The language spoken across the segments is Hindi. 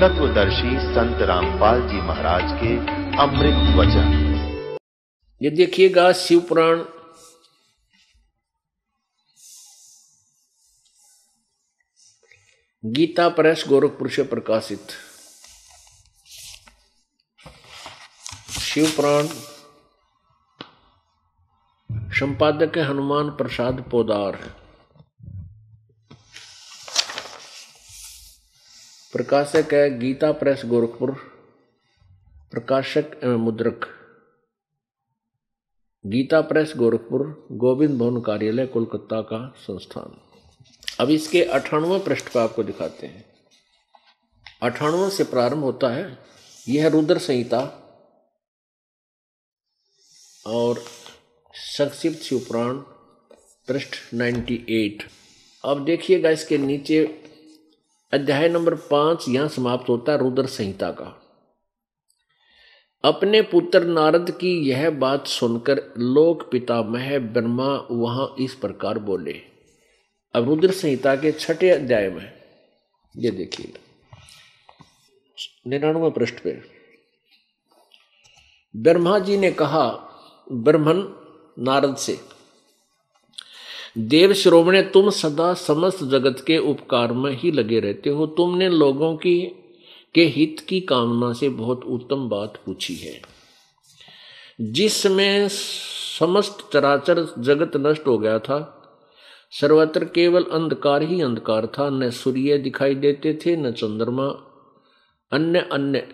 तत्वदर्शी संत रामपाल जी महाराज के अमृत वचन ये देखिएगा शिव पुराण गीता प्रेस गोरखपुर से प्रकाशित शिवपुराण संपादक हनुमान प्रसाद पोदार है प्रकाशक है गीता प्रेस गोरखपुर प्रकाशक एवं मुद्रक गीता प्रेस गोरखपुर गोविंद भवन कार्यालय कोलकाता का संस्थान अब इसके अठानवे पृष्ठ पर आपको दिखाते हैं अठानवे से प्रारंभ होता है यह रुद्र संहिता और संक्षिप्त शिवपुराण पृष्ठ 98 अब देखिएगा इसके नीचे अध्याय नंबर पांच यहां समाप्त होता है रुद्र संहिता का अपने पुत्र नारद की यह बात सुनकर लोक पिता मह ब्रह्मा वहां इस प्रकार बोले अब रुद्र संहिता के छठे अध्याय में ये देखिए निन्यानवे पृष्ठ पे ब्रह्मा जी ने कहा ब्रह्मन नारद से देव श्रोवणे तुम सदा समस्त जगत के उपकार में ही लगे रहते हो तुमने लोगों की के हित की कामना से बहुत उत्तम बात पूछी है जिसमें समस्त चराचर जगत नष्ट हो गया था सर्वत्र केवल अंधकार ही अंधकार था न सूर्य दिखाई देते थे न चंद्रमा अन्य अन्य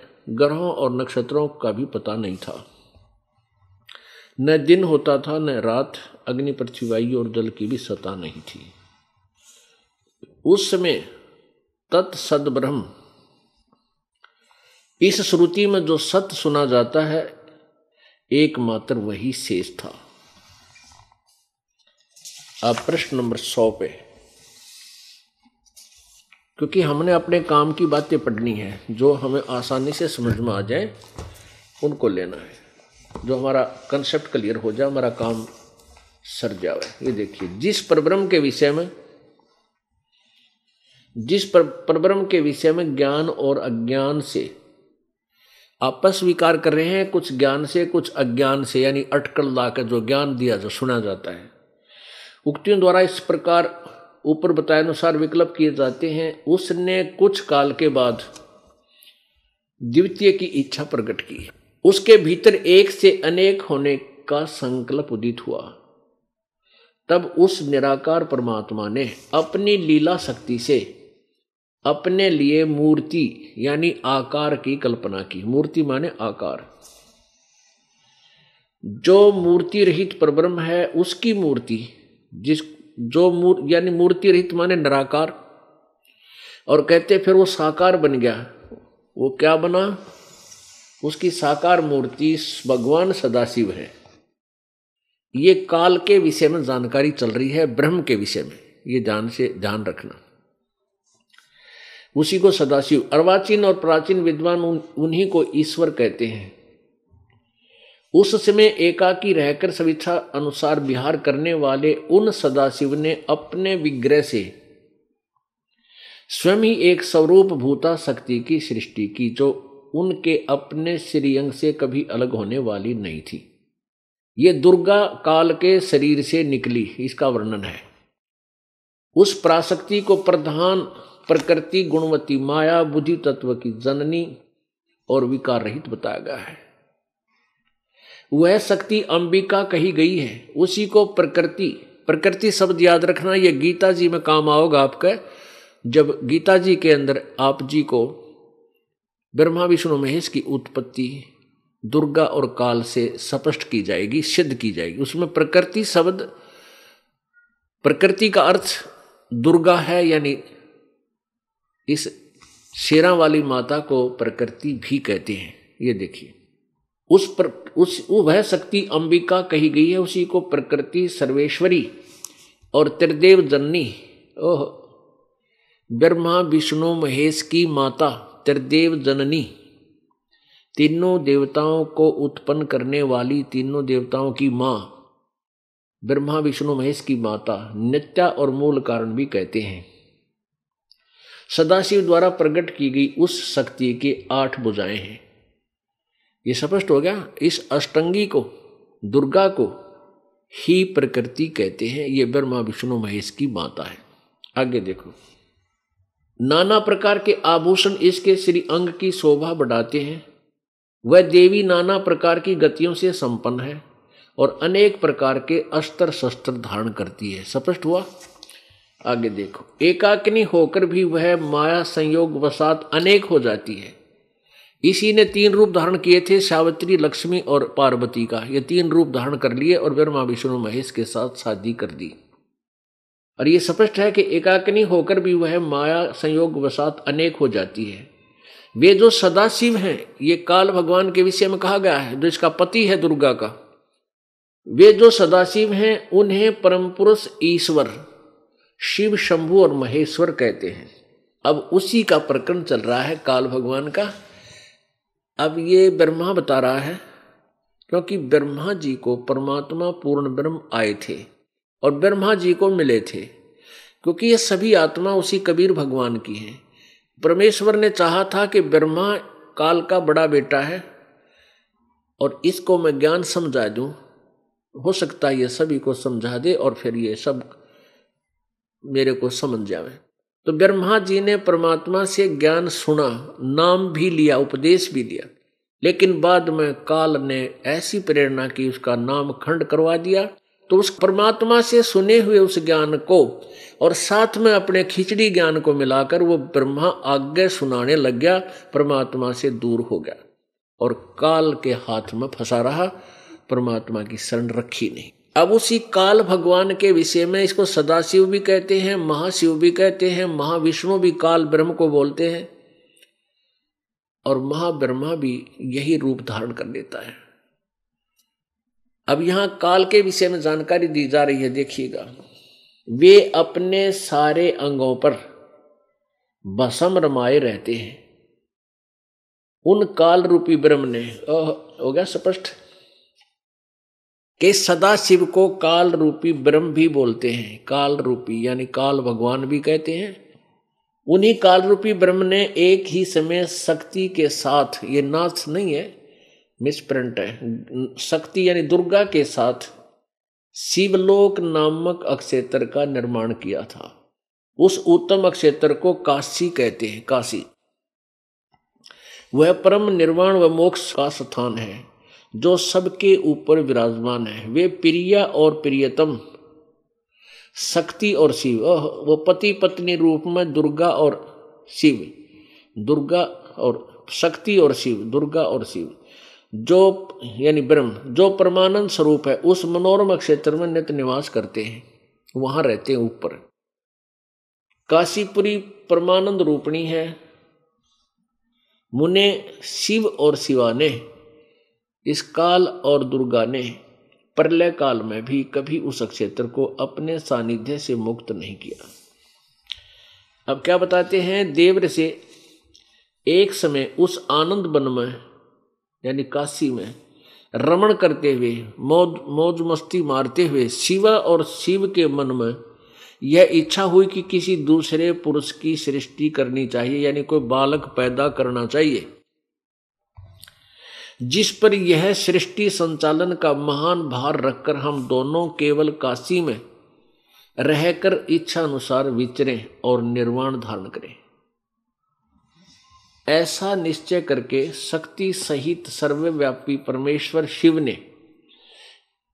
ग्रहों और नक्षत्रों का भी पता नहीं था न दिन होता था न रात अग्नि पृथ्वी वायु और जल की भी सता नहीं थी उस समय तत्सद्रह्म इस श्रुति में जो सत्य सुना जाता है एकमात्र वही शेष था अब प्रश्न नंबर सौ पे क्योंकि हमने अपने काम की बातें पढ़नी है जो हमें आसानी से समझ में आ जाए उनको लेना है जो हमारा कंसेप्ट क्लियर हो जाए हमारा काम सर जावे ये देखिए जिस परब्रह्म के विषय में जिस परब्रह्म के विषय में ज्ञान और अज्ञान से आपस स्वीकार कर रहे हैं कुछ ज्ञान से कुछ अज्ञान से यानी अटकल लाकर जो ज्ञान दिया जो सुना जाता है उक्तियों द्वारा इस प्रकार ऊपर बताए अनुसार विकल्प किए जाते हैं उसने कुछ काल के बाद द्वितीय की इच्छा प्रकट की उसके भीतर एक से अनेक होने का संकल्प उदित हुआ तब उस निराकार परमात्मा ने अपनी लीला शक्ति से अपने लिए मूर्ति यानी आकार की कल्पना की मूर्ति माने आकार जो मूर्ति रहित परब्रह्म है उसकी मूर्ति जिस जो मूर यानी मूर्ति रहित माने निराकार और कहते फिर वो साकार बन गया वो क्या बना उसकी साकार मूर्ति भगवान सदाशिव है ये काल के विषय में जानकारी चल रही है ब्रह्म के विषय में ये ध्यान से ध्यान रखना उसी को सदाशिव अर्वाचीन और प्राचीन विद्वान उन्हीं को ईश्वर कहते हैं उस समय एकाकी रहकर सविच्छा अनुसार विहार करने वाले उन सदाशिव ने अपने विग्रह से स्वयं ही एक स्वरूप भूता शक्ति की सृष्टि की जो उनके अपने श्रीअंग से कभी अलग होने वाली नहीं थी ये दुर्गा काल के शरीर से निकली इसका वर्णन है उस प्राशक्ति को प्रधान प्रकृति गुणवती माया बुद्धि तत्व की जननी और विकार रहित बताया गया है वह शक्ति अंबिका कही गई है उसी को प्रकृति प्रकृति शब्द याद रखना यह गीता जी में काम आओगे आपका जब गीता जी के अंदर आप जी को ब्रह्मा विष्णु महेश की उत्पत्ति दुर्गा और काल से स्पष्ट की जाएगी सिद्ध की जाएगी उसमें प्रकृति शब्द प्रकृति का अर्थ दुर्गा है यानी इस शेरा वाली माता को प्रकृति भी कहते हैं ये देखिए उस पर उस वह शक्ति अंबिका कही गई है उसी को प्रकृति सर्वेश्वरी और त्रिदेव जननी ओह ब्रह्मा विष्णु महेश की माता त्रिदेव जननी तीनों देवताओं को उत्पन्न करने वाली तीनों देवताओं की माँ ब्रह्मा विष्णु महेश की माता नित्या और मूल कारण भी कहते हैं सदाशिव द्वारा प्रकट की गई उस शक्ति के आठ बुझाएं हैं ये स्पष्ट हो गया इस अष्टंगी को दुर्गा को ही प्रकृति कहते हैं ये ब्रह्मा विष्णु महेश की माता है आगे देखो नाना प्रकार के आभूषण इसके श्री अंग की शोभा बढ़ाते हैं वह देवी नाना प्रकार की गतियों से संपन्न है और अनेक प्रकार के अस्त्र शस्त्र धारण करती है स्पष्ट हुआ आगे देखो एकाकिनी होकर भी वह माया संयोग वसात अनेक हो जाती है इसी ने तीन रूप धारण किए थे सावित्री लक्ष्मी और पार्वती का ये तीन रूप धारण कर लिए और ब्रह्मा विष्णु महेश के साथ शादी कर दी और ये स्पष्ट है कि एकाकनी होकर भी वह माया संयोग वसात अनेक हो जाती है वे जो सदाशिव हैं ये काल भगवान के विषय में कहा गया है जो इसका पति है दुर्गा का वे जो सदाशिव हैं उन्हें परम पुरुष ईश्वर शिव शंभु और महेश्वर कहते हैं अब उसी का प्रकरण चल रहा है काल भगवान का अब ये ब्रह्मा बता रहा है क्योंकि ब्रह्मा जी को परमात्मा पूर्ण ब्रह्म आए थे और ब्रह्मा जी को मिले थे क्योंकि ये सभी आत्मा उसी कबीर भगवान की हैं परमेश्वर ने चाहा था कि ब्रह्मा काल का बड़ा बेटा है और इसको मैं ज्ञान समझा दूं हो सकता है ये सभी को समझा दे और फिर ये सब मेरे को समझ जावे तो ब्रह्मा जी ने परमात्मा से ज्ञान सुना नाम भी लिया उपदेश भी दिया लेकिन बाद में काल ने ऐसी प्रेरणा की उसका नाम खंड करवा दिया तो उस परमात्मा से सुने हुए उस ज्ञान को और साथ में अपने खिचड़ी ज्ञान को मिलाकर वो ब्रह्मा आज्ञा सुनाने लग गया परमात्मा से दूर हो गया और काल के हाथ में फंसा रहा परमात्मा की शरण रखी नहीं अब उसी काल भगवान के विषय में इसको सदाशिव भी कहते हैं महाशिव भी कहते हैं महाविष्णु भी काल ब्रह्म को बोलते हैं और महाब्रह्मा भी यही रूप धारण कर लेता है अब यहां काल के विषय में जानकारी दी जा रही है देखिएगा वे अपने सारे अंगों पर भसम रमाए रहते हैं उन काल रूपी ब्रह्म ने ओ, हो गया स्पष्ट के सदा शिव को काल रूपी ब्रह्म भी बोलते हैं काल रूपी यानी काल भगवान भी कहते हैं उन्हीं काल रूपी ब्रह्म ने एक ही समय शक्ति के साथ ये नाथ नहीं है मिसप्रिंट है शक्ति यानी दुर्गा के साथ शिवलोक नामक अक्षेत्र का निर्माण किया था उस उत्तम अक्षेत्र को काशी कहते हैं काशी वह परम निर्वाण व मोक्ष का स्थान है जो सबके ऊपर विराजमान है वे प्रिया और प्रियतम शक्ति और शिव वो पति पत्नी रूप में दुर्गा और शिव दुर्गा और शक्ति और शिव दुर्गा और शिव जो यानी ब्रह्म जो परमानंद स्वरूप है उस मनोरम क्षेत्र में नित्य निवास करते हैं वहां रहते हैं ऊपर काशीपुरी परमानंद रूपणी है मुने शिव और शिवा ने इस काल और दुर्गा ने प्रलय काल में भी कभी उस क्षेत्र को अपने सानिध्य से मुक्त नहीं किया अब क्या बताते हैं देव्र से एक समय उस आनंद वन में यानी काशी में रमण करते हुए मौज मौज मस्ती मारते हुए शिवा और शिव के मन में यह इच्छा हुई कि किसी दूसरे पुरुष की सृष्टि करनी चाहिए यानी कोई बालक पैदा करना चाहिए जिस पर यह सृष्टि संचालन का महान भार रखकर हम दोनों केवल काशी में रहकर इच्छा अनुसार विचरें और निर्वाण धारण करें ऐसा निश्चय करके शक्ति सहित सर्वव्यापी परमेश्वर शिव ने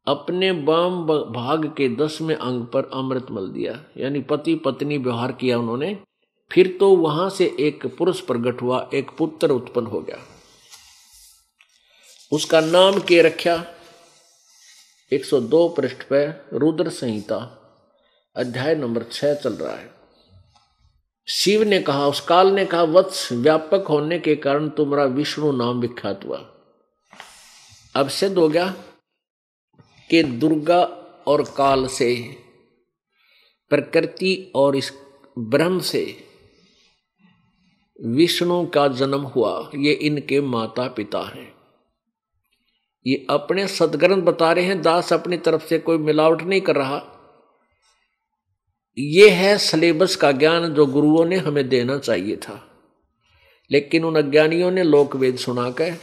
अपने बाम भाग के दसवें अंग पर अमृत मल दिया यानी पति पत्नी व्यवहार किया उन्होंने फिर तो वहां से एक पुरुष प्रकट हुआ एक पुत्र उत्पन्न हो गया उसका नाम के रख्या 102 पृष्ठ पर रुद्र संहिता अध्याय नंबर छह चल रहा है शिव ने कहा उस काल ने कहा वत्स व्यापक होने के कारण तुम्हारा विष्णु नाम विख्यात हुआ अब सिद्ध हो गया कि दुर्गा और काल से प्रकृति और इस ब्रह्म से विष्णु का जन्म हुआ ये इनके माता पिता हैं ये अपने सदग्रंथ बता रहे हैं दास अपनी तरफ से कोई मिलावट नहीं कर रहा ये है सिलेबस का ज्ञान जो गुरुओं ने हमें देना चाहिए था लेकिन उन अज्ञानियों ने लोक वेद सुनाकर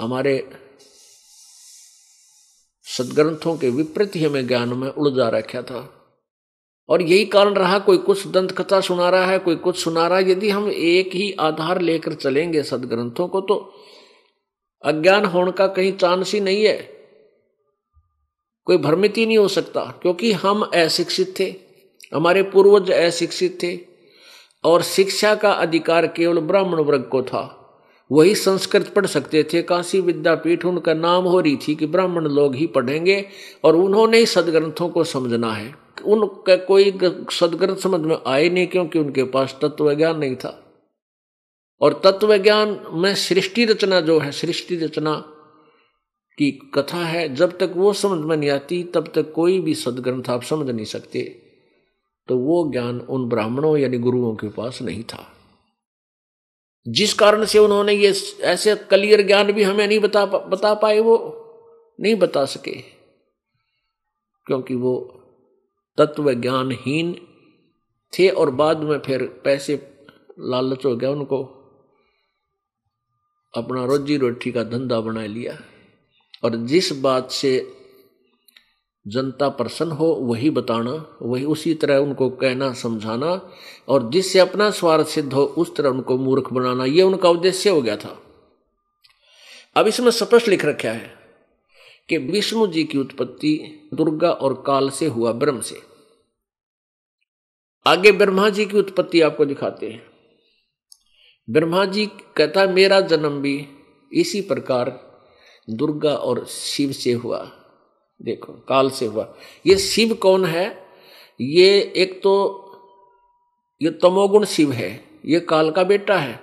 हमारे सदग्रंथों के विपरीत ही हमें ज्ञान में उलझा रखा था और यही कारण रहा कोई कुछ दंत कथा सुना रहा है कोई कुछ सुना रहा है यदि हम एक ही आधार लेकर चलेंगे सदग्रंथों को तो अज्ञान होने का कहीं चांस ही नहीं है कोई भ्रमित ही नहीं हो सकता क्योंकि हम अशिक्षित थे हमारे पूर्वज अशिक्षित थे और शिक्षा का अधिकार केवल ब्राह्मण वर्ग को था वही संस्कृत पढ़ सकते थे काशी विद्यापीठ उनका नाम हो रही थी कि ब्राह्मण लोग ही पढ़ेंगे और उन्होंने ही सदग्रंथों को समझना है उनका कोई सदग्रंथ समझ में आए नहीं क्योंकि उनके पास तत्व ज्ञान नहीं था और तत्व ज्ञान में सृष्टि रचना जो है सृष्टि रचना की कथा है जब तक वो समझ में नहीं आती तब तक कोई भी सदग्रंथ आप समझ नहीं सकते तो वो ज्ञान उन ब्राह्मणों यानी गुरुओं के पास नहीं था जिस कारण से उन्होंने ये ऐसे क्लियर ज्ञान भी हमें नहीं बता बता पाए वो नहीं बता सके क्योंकि वो तत्व ज्ञानहीन थे और बाद में फिर पैसे लालच हो गया उनको अपना रोजी रोटी का धंधा बना लिया और जिस बात से जनता प्रसन्न हो वही बताना वही उसी तरह उनको कहना समझाना और जिससे अपना स्वार्थ सिद्ध हो उस तरह उनको मूर्ख बनाना यह उनका उद्देश्य हो गया था अब इसमें स्पष्ट लिख रखा है कि विष्णु जी की उत्पत्ति दुर्गा और काल से हुआ ब्रह्म से आगे ब्रह्मा जी की उत्पत्ति आपको दिखाते हैं ब्रह्मा जी कहता मेरा जन्म भी इसी प्रकार दुर्गा और शिव से हुआ देखो काल से हुआ ये शिव कौन है ये एक तो ये तमोगुण शिव है ये काल का बेटा है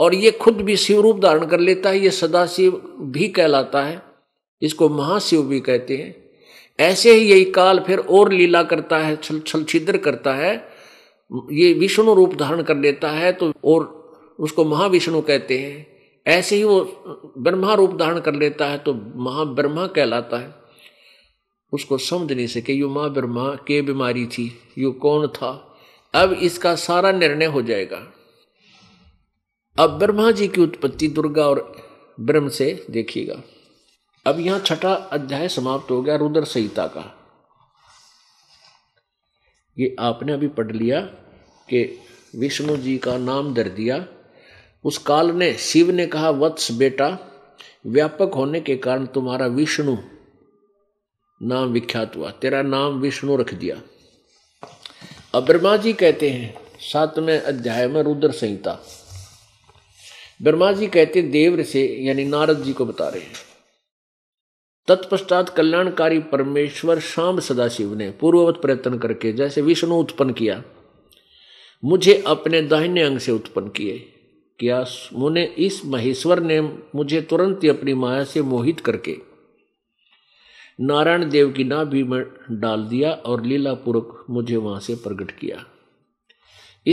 और ये खुद भी शिव रूप धारण कर लेता है ये सदाशिव भी कहलाता है इसको महाशिव भी कहते हैं ऐसे ही यही काल फिर और लीला करता है छल छल छिद्र करता है ये विष्णु रूप धारण कर लेता है तो और उसको महाविष्णु कहते हैं ऐसे ही वो ब्रह्मा रूप धारण कर लेता है तो महाब्रह्मा कहलाता है उसको समझ नहीं सके यू माँ ब्रह्मा के बीमारी थी यू कौन था अब इसका सारा निर्णय हो जाएगा अब ब्रह्मा जी की उत्पत्ति दुर्गा और ब्रह्म से देखिएगा अब यहां छठा अध्याय समाप्त हो गया रुद्र संहिता का ये आपने अभी पढ़ लिया कि विष्णु जी का नाम दर दिया उस काल ने शिव ने कहा वत्स बेटा व्यापक होने के कारण तुम्हारा विष्णु नाम विख्यात हुआ तेरा नाम विष्णु रख दिया अब ब्रह्मा जी कहते हैं सातवें अध्याय में रुद्र संहिता ब्रह्मा जी कहते देव से यानी नारद जी को बता रहे हैं तत्पश्चात कल्याणकारी परमेश्वर श्याम सदाशिव ने पूर्ववत प्रयत्न करके जैसे विष्णु उत्पन्न किया मुझे अपने दाहिने अंग से उत्पन्न किए किया मुने इस महेश्वर ने मुझे तुरंत ही अपनी माया से मोहित करके नारायण देव की नाभि में डाल दिया और पूर्वक मुझे वहां से प्रकट किया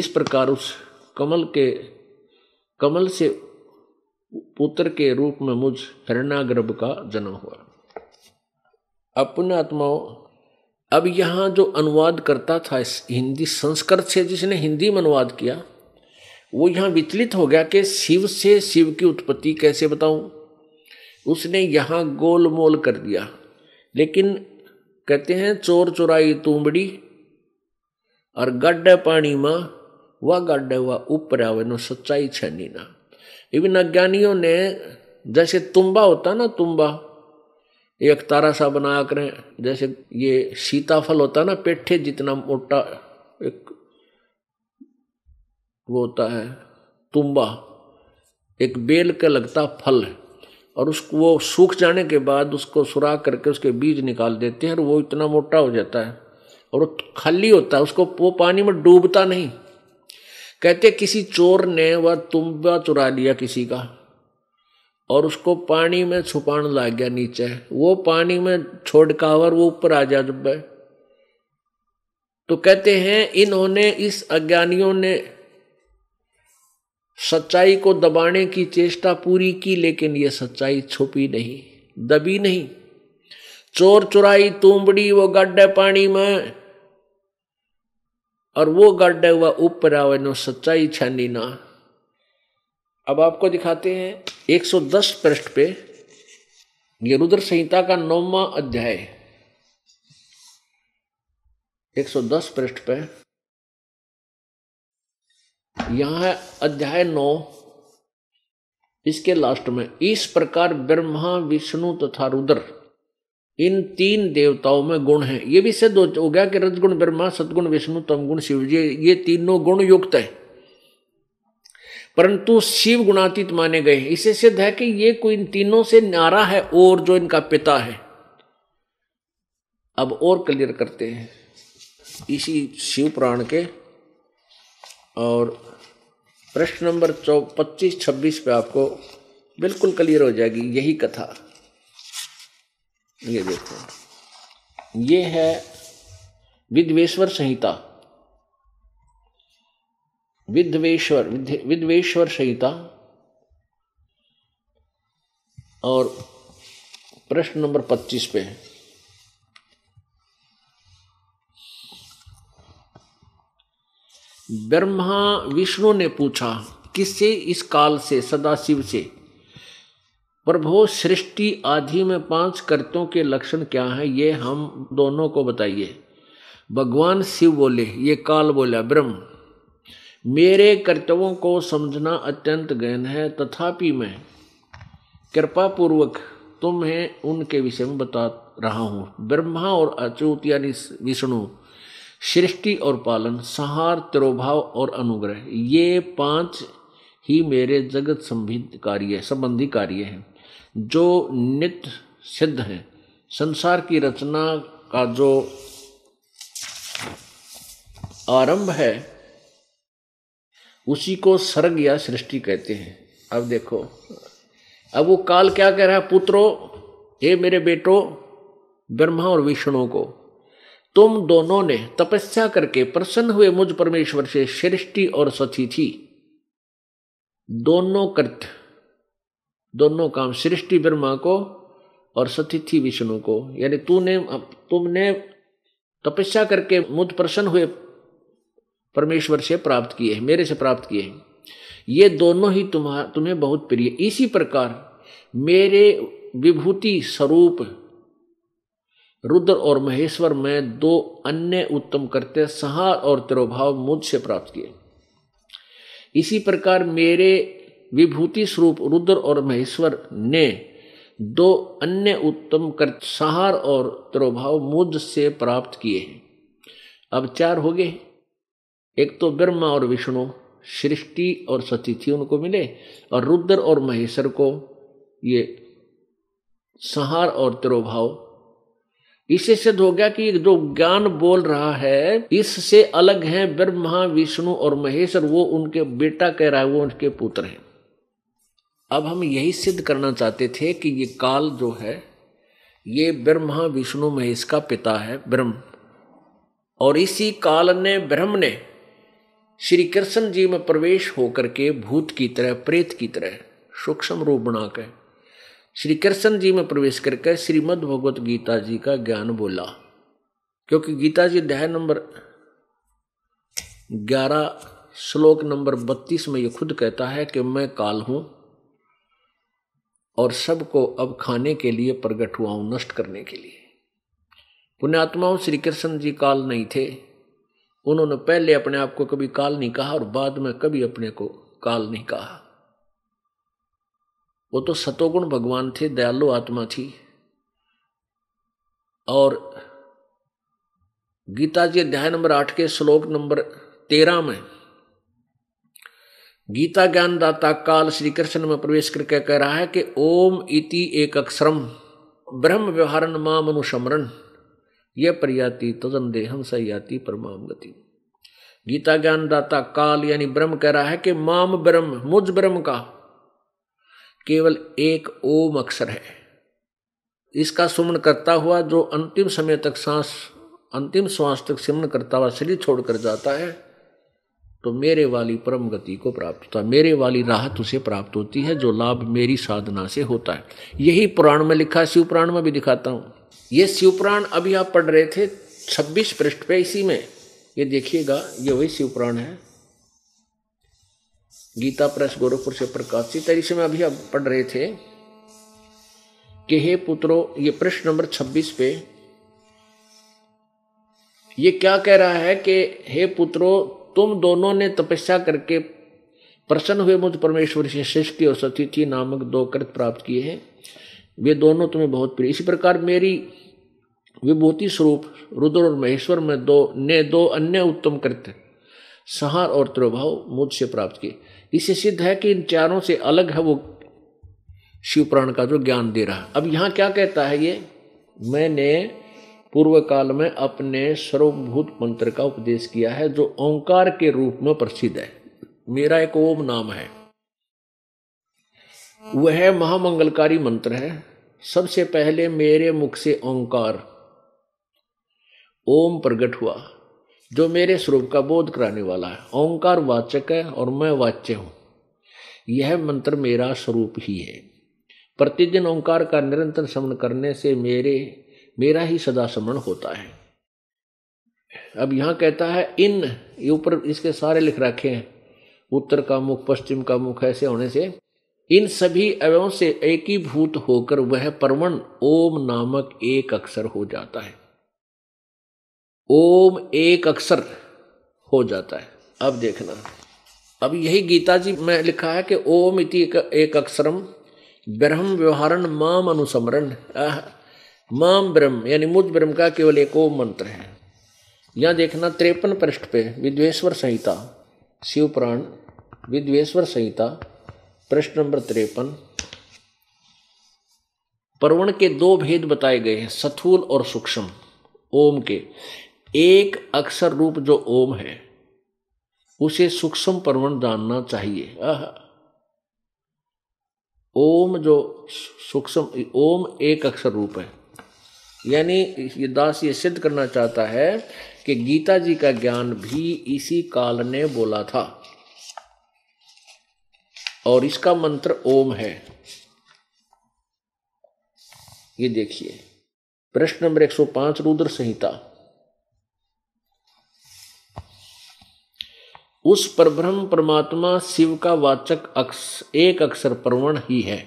इस प्रकार उस कमल के कमल से पुत्र के रूप में मुझ हरणागर्भ का जन्म हुआ अपने आत्माओं अब यहाँ जो अनुवाद करता था इस हिंदी संस्कृत से जिसने हिंदी में अनुवाद किया वो यहाँ विचलित हो गया कि शिव से शिव की उत्पत्ति कैसे बताऊं उसने यहाँ गोलमोल कर दिया लेकिन कहते हैं चोर चोराई तुम्बड़ी और गड्ढे पानी माँ वह गड्ढे वह ऊपर आवे नो सच्चाई छनी ना इवन अज्ञानियों ने जैसे तुम्बा होता ना तुम्बा एक तारा सा बना करें जैसे ये सीताफल होता ना पेठे जितना मोटा वो होता है तुम्बा एक बेल का लगता फल है और उसको वो सूख जाने के बाद उसको सुरा करके उसके बीज निकाल देते हैं और वो इतना मोटा हो जाता है और वो खाली होता है उसको वो पानी में डूबता नहीं कहते किसी चोर ने वह तुम्बा चुरा लिया किसी का और उसको पानी में छुपाने लग गया नीचे वो पानी में छोड़ कावर वो ऊपर आ जा जब तो कहते हैं इन्होंने इस अज्ञानियों ने सच्चाई को दबाने की चेष्टा पूरी की लेकिन यह सच्चाई छुपी नहीं दबी नहीं चोर चुराई तूंबड़ी वो गड्ढे पानी में और वो गड्ढे हुआ ऊपर आवे नो सच्चाई छानी ना अब आपको दिखाते हैं 110 पृष्ठ पे ये रुद्र संहिता का नौवा अध्याय 110 पृष्ठ पे यहां है अध्याय नौ इसके लास्ट में इस प्रकार ब्रह्मा विष्णु तथा रुद्र इन तीन देवताओं में गुण है ये भी सिद्ध हो गया कि रजगुण ब्रह्मा सदगुण विष्णु तमगुण शिव जी ये तीनों गुण युक्त है परंतु शिव गुणातीत माने गए इसे सिद्ध है कि ये कोई इन तीनों से नारा है और जो इनका पिता है अब और क्लियर करते हैं इसी शिव पुराण के और प्रश्न नंबर चौ पच्चीस छब्बीस पे आपको बिल्कुल क्लियर हो जाएगी यही कथा ये देखो ये है विधवेश्वर संहिता विध्वेश्वर विध्वेश्वर संहिता और प्रश्न नंबर पच्चीस पे है ब्रह्मा विष्णु ने पूछा किससे इस काल से सदाशिव से प्रभो सृष्टि आदि में पांच कर्तों के लक्षण क्या हैं ये हम दोनों को बताइए भगवान शिव बोले ये काल बोला ब्रह्म मेरे कर्तव्यों को समझना अत्यंत गहन है तथापि मैं कृपा पूर्वक तुम्हें उनके विषय में बता रहा हूँ ब्रह्मा और अचूत यानी विष्णु सृष्टि और पालन संहार तिरोभाव और अनुग्रह ये पांच ही मेरे जगत संभिद कार्य संबंधी कार्य हैं जो नित्य सिद्ध हैं संसार की रचना का जो आरंभ है उसी को सर्ग या सृष्टि कहते हैं अब देखो अब वो काल क्या कह रहा है पुत्रो हे मेरे बेटो ब्रह्मा और विष्णु को तुम दोनों ने तपस्या करके प्रसन्न हुए मुझ परमेश्वर से सृष्टि और सती थी दोनों कृत्य दोनों काम सृष्टि ब्रह्मा को और सती थी विष्णु को यानी तूने तुमने तपस्या करके मुझ प्रसन्न हुए परमेश्वर से प्राप्त किए हैं मेरे से प्राप्त किए हैं ये दोनों ही तुम्हारा तुम्हें बहुत प्रिय इसी प्रकार मेरे विभूति स्वरूप रुद्र और महेश्वर में दो अन्य उत्तम करते सहार और तिरोभाव मुझसे प्राप्त किए इसी प्रकार मेरे विभूति स्वरूप रुद्र और महेश्वर ने दो अन्य उत्तम कर सहार और त्रोभाव मुझ से प्राप्त किए हैं अब चार हो गए एक तो ब्रह्मा और विष्णु सृष्टि और सतिथि उनको मिले और रुद्र और महेश्वर को ये सहार और त्रोभाव इससे सिद्ध हो गया कि जो ज्ञान बोल रहा है इससे अलग है ब्रह्मा विष्णु और महेश और वो उनके बेटा कह रहा है वो उनके पुत्र हैं अब हम यही सिद्ध करना चाहते थे कि ये काल जो है ये ब्रह्मा विष्णु महेश का पिता है ब्रह्म और इसी काल ने ब्रह्म ने श्री कृष्ण जी में प्रवेश होकर के भूत की तरह प्रेत की तरह सूक्ष्म रूप बनाकर श्री कृष्ण जी में प्रवेश करके श्रीमद् भगवत गीता जी का ज्ञान बोला क्योंकि गीता जी अध्याय नंबर ग्यारह श्लोक नंबर बत्तीस में ये खुद कहता है कि मैं काल हूं और सबको अब खाने के लिए प्रगट हुआ हूं नष्ट करने के लिए पुण्यात्माओं श्री कृष्ण जी काल नहीं थे उन्होंने पहले अपने आप को कभी काल नहीं कहा और बाद में कभी अपने को काल नहीं कहा वो तो सतोगुण भगवान थे दयालु आत्मा थी और गीता जी अध्याय नंबर आठ के श्लोक नंबर तेरह में गीता ज्ञान दाता काल श्री कृष्ण में प्रवेश करके कह रहा है कि ओम इति एक अक्षरम ब्रह्म व्यवहारण माम अनुसमरण यह प्रयाति तदन देहम सयाति परमाम गति गीता ज्ञान दाता काल यानी ब्रह्म कह रहा है कि माम ब्रह्म मुझ ब्रह्म का केवल एक ओम अक्षर है इसका सुमन करता हुआ जो अंतिम समय तक सांस अंतिम श्वास तक सिमन करता हुआ शरीर छोड़कर जाता है तो मेरे वाली परम गति को प्राप्त होता है मेरे वाली राहत उसे प्राप्त होती है जो लाभ मेरी साधना से होता है यही पुराण में लिखा शिव पुराण में भी दिखाता हूँ ये शिवपुराण अभी आप पढ़ रहे थे 26 पृष्ठ पे इसी में ये देखिएगा ये वही शिवपुराण है गीता प्रेस गोरखपुर से प्रकाशित है इसमें अभी आप पढ़ रहे थे कि हे पुत्रो ये प्रश्न नंबर 26 पे ये क्या कह रहा है कि हे पुत्रो तुम दोनों ने तपस्या करके प्रसन्न हुए मुझ परमेश्वर से सृष्टि और सतिथि नामक दो कृत प्राप्त किए हैं वे दोनों तुम्हें बहुत प्रिय इसी प्रकार मेरी विभूति स्वरूप रुद्र और महेश्वर में दो ने दो अन्य उत्तम कृत्य सहार और त्रोभाव मुझसे प्राप्त किए इससे सिद्ध है कि इन चारों से अलग है वो शिव प्राण का जो ज्ञान दे रहा अब यहाँ क्या कहता है ये मैंने पूर्व काल में अपने सर्वभूत मंत्र का उपदेश किया है जो ओंकार के रूप में प्रसिद्ध है मेरा एक ओम नाम है वह महामंगलकारी मंत्र है सबसे पहले मेरे मुख से ओंकार ओम प्रकट हुआ जो मेरे स्वरूप का बोध कराने वाला है ओंकार वाचक है और मैं वाच्य हूँ यह मंत्र मेरा स्वरूप ही है प्रतिदिन ओंकार का निरंतर श्रमण करने से मेरे मेरा ही सदा श्रवण होता है अब यहाँ कहता है इन ऊपर इसके सारे लिख रखे हैं उत्तर का मुख पश्चिम का मुख ऐसे होने से इन सभी अवयों से एकीभूत होकर वह परवण ओम नामक एक अक्षर हो जाता है ओम एक अक्षर हो जाता है अब देखना अब यही गीता जी में लिखा है कि ओम इति एक अक्षरम ब्रह्म व्यवहारण माम अनुसमरण माम ब्रह्म यानी मुझ ब्रह्म का केवल एक ओम मंत्र है यहाँ देखना त्रेपन पृष्ठ पे विद्वेश्वर संहिता शिव पुराण विद्वेश्वर संहिता प्रश्न नंबर त्रेपन परवण के दो भेद बताए गए हैं सथूल और सूक्ष्म ओम के एक अक्षर रूप जो ओम है उसे सूक्ष्म पर्वण जानना चाहिए आह ओम जो सूक्ष्म ओम एक अक्षर रूप है यानी ये दास ये सिद्ध करना चाहता है कि गीता जी का ज्ञान भी इसी काल ने बोला था और इसका मंत्र ओम है ये देखिए प्रश्न नंबर 105 रुद्र संहिता उस परब्रह्म परमात्मा शिव का वाचक अक्ष एक अक्षर परवण ही है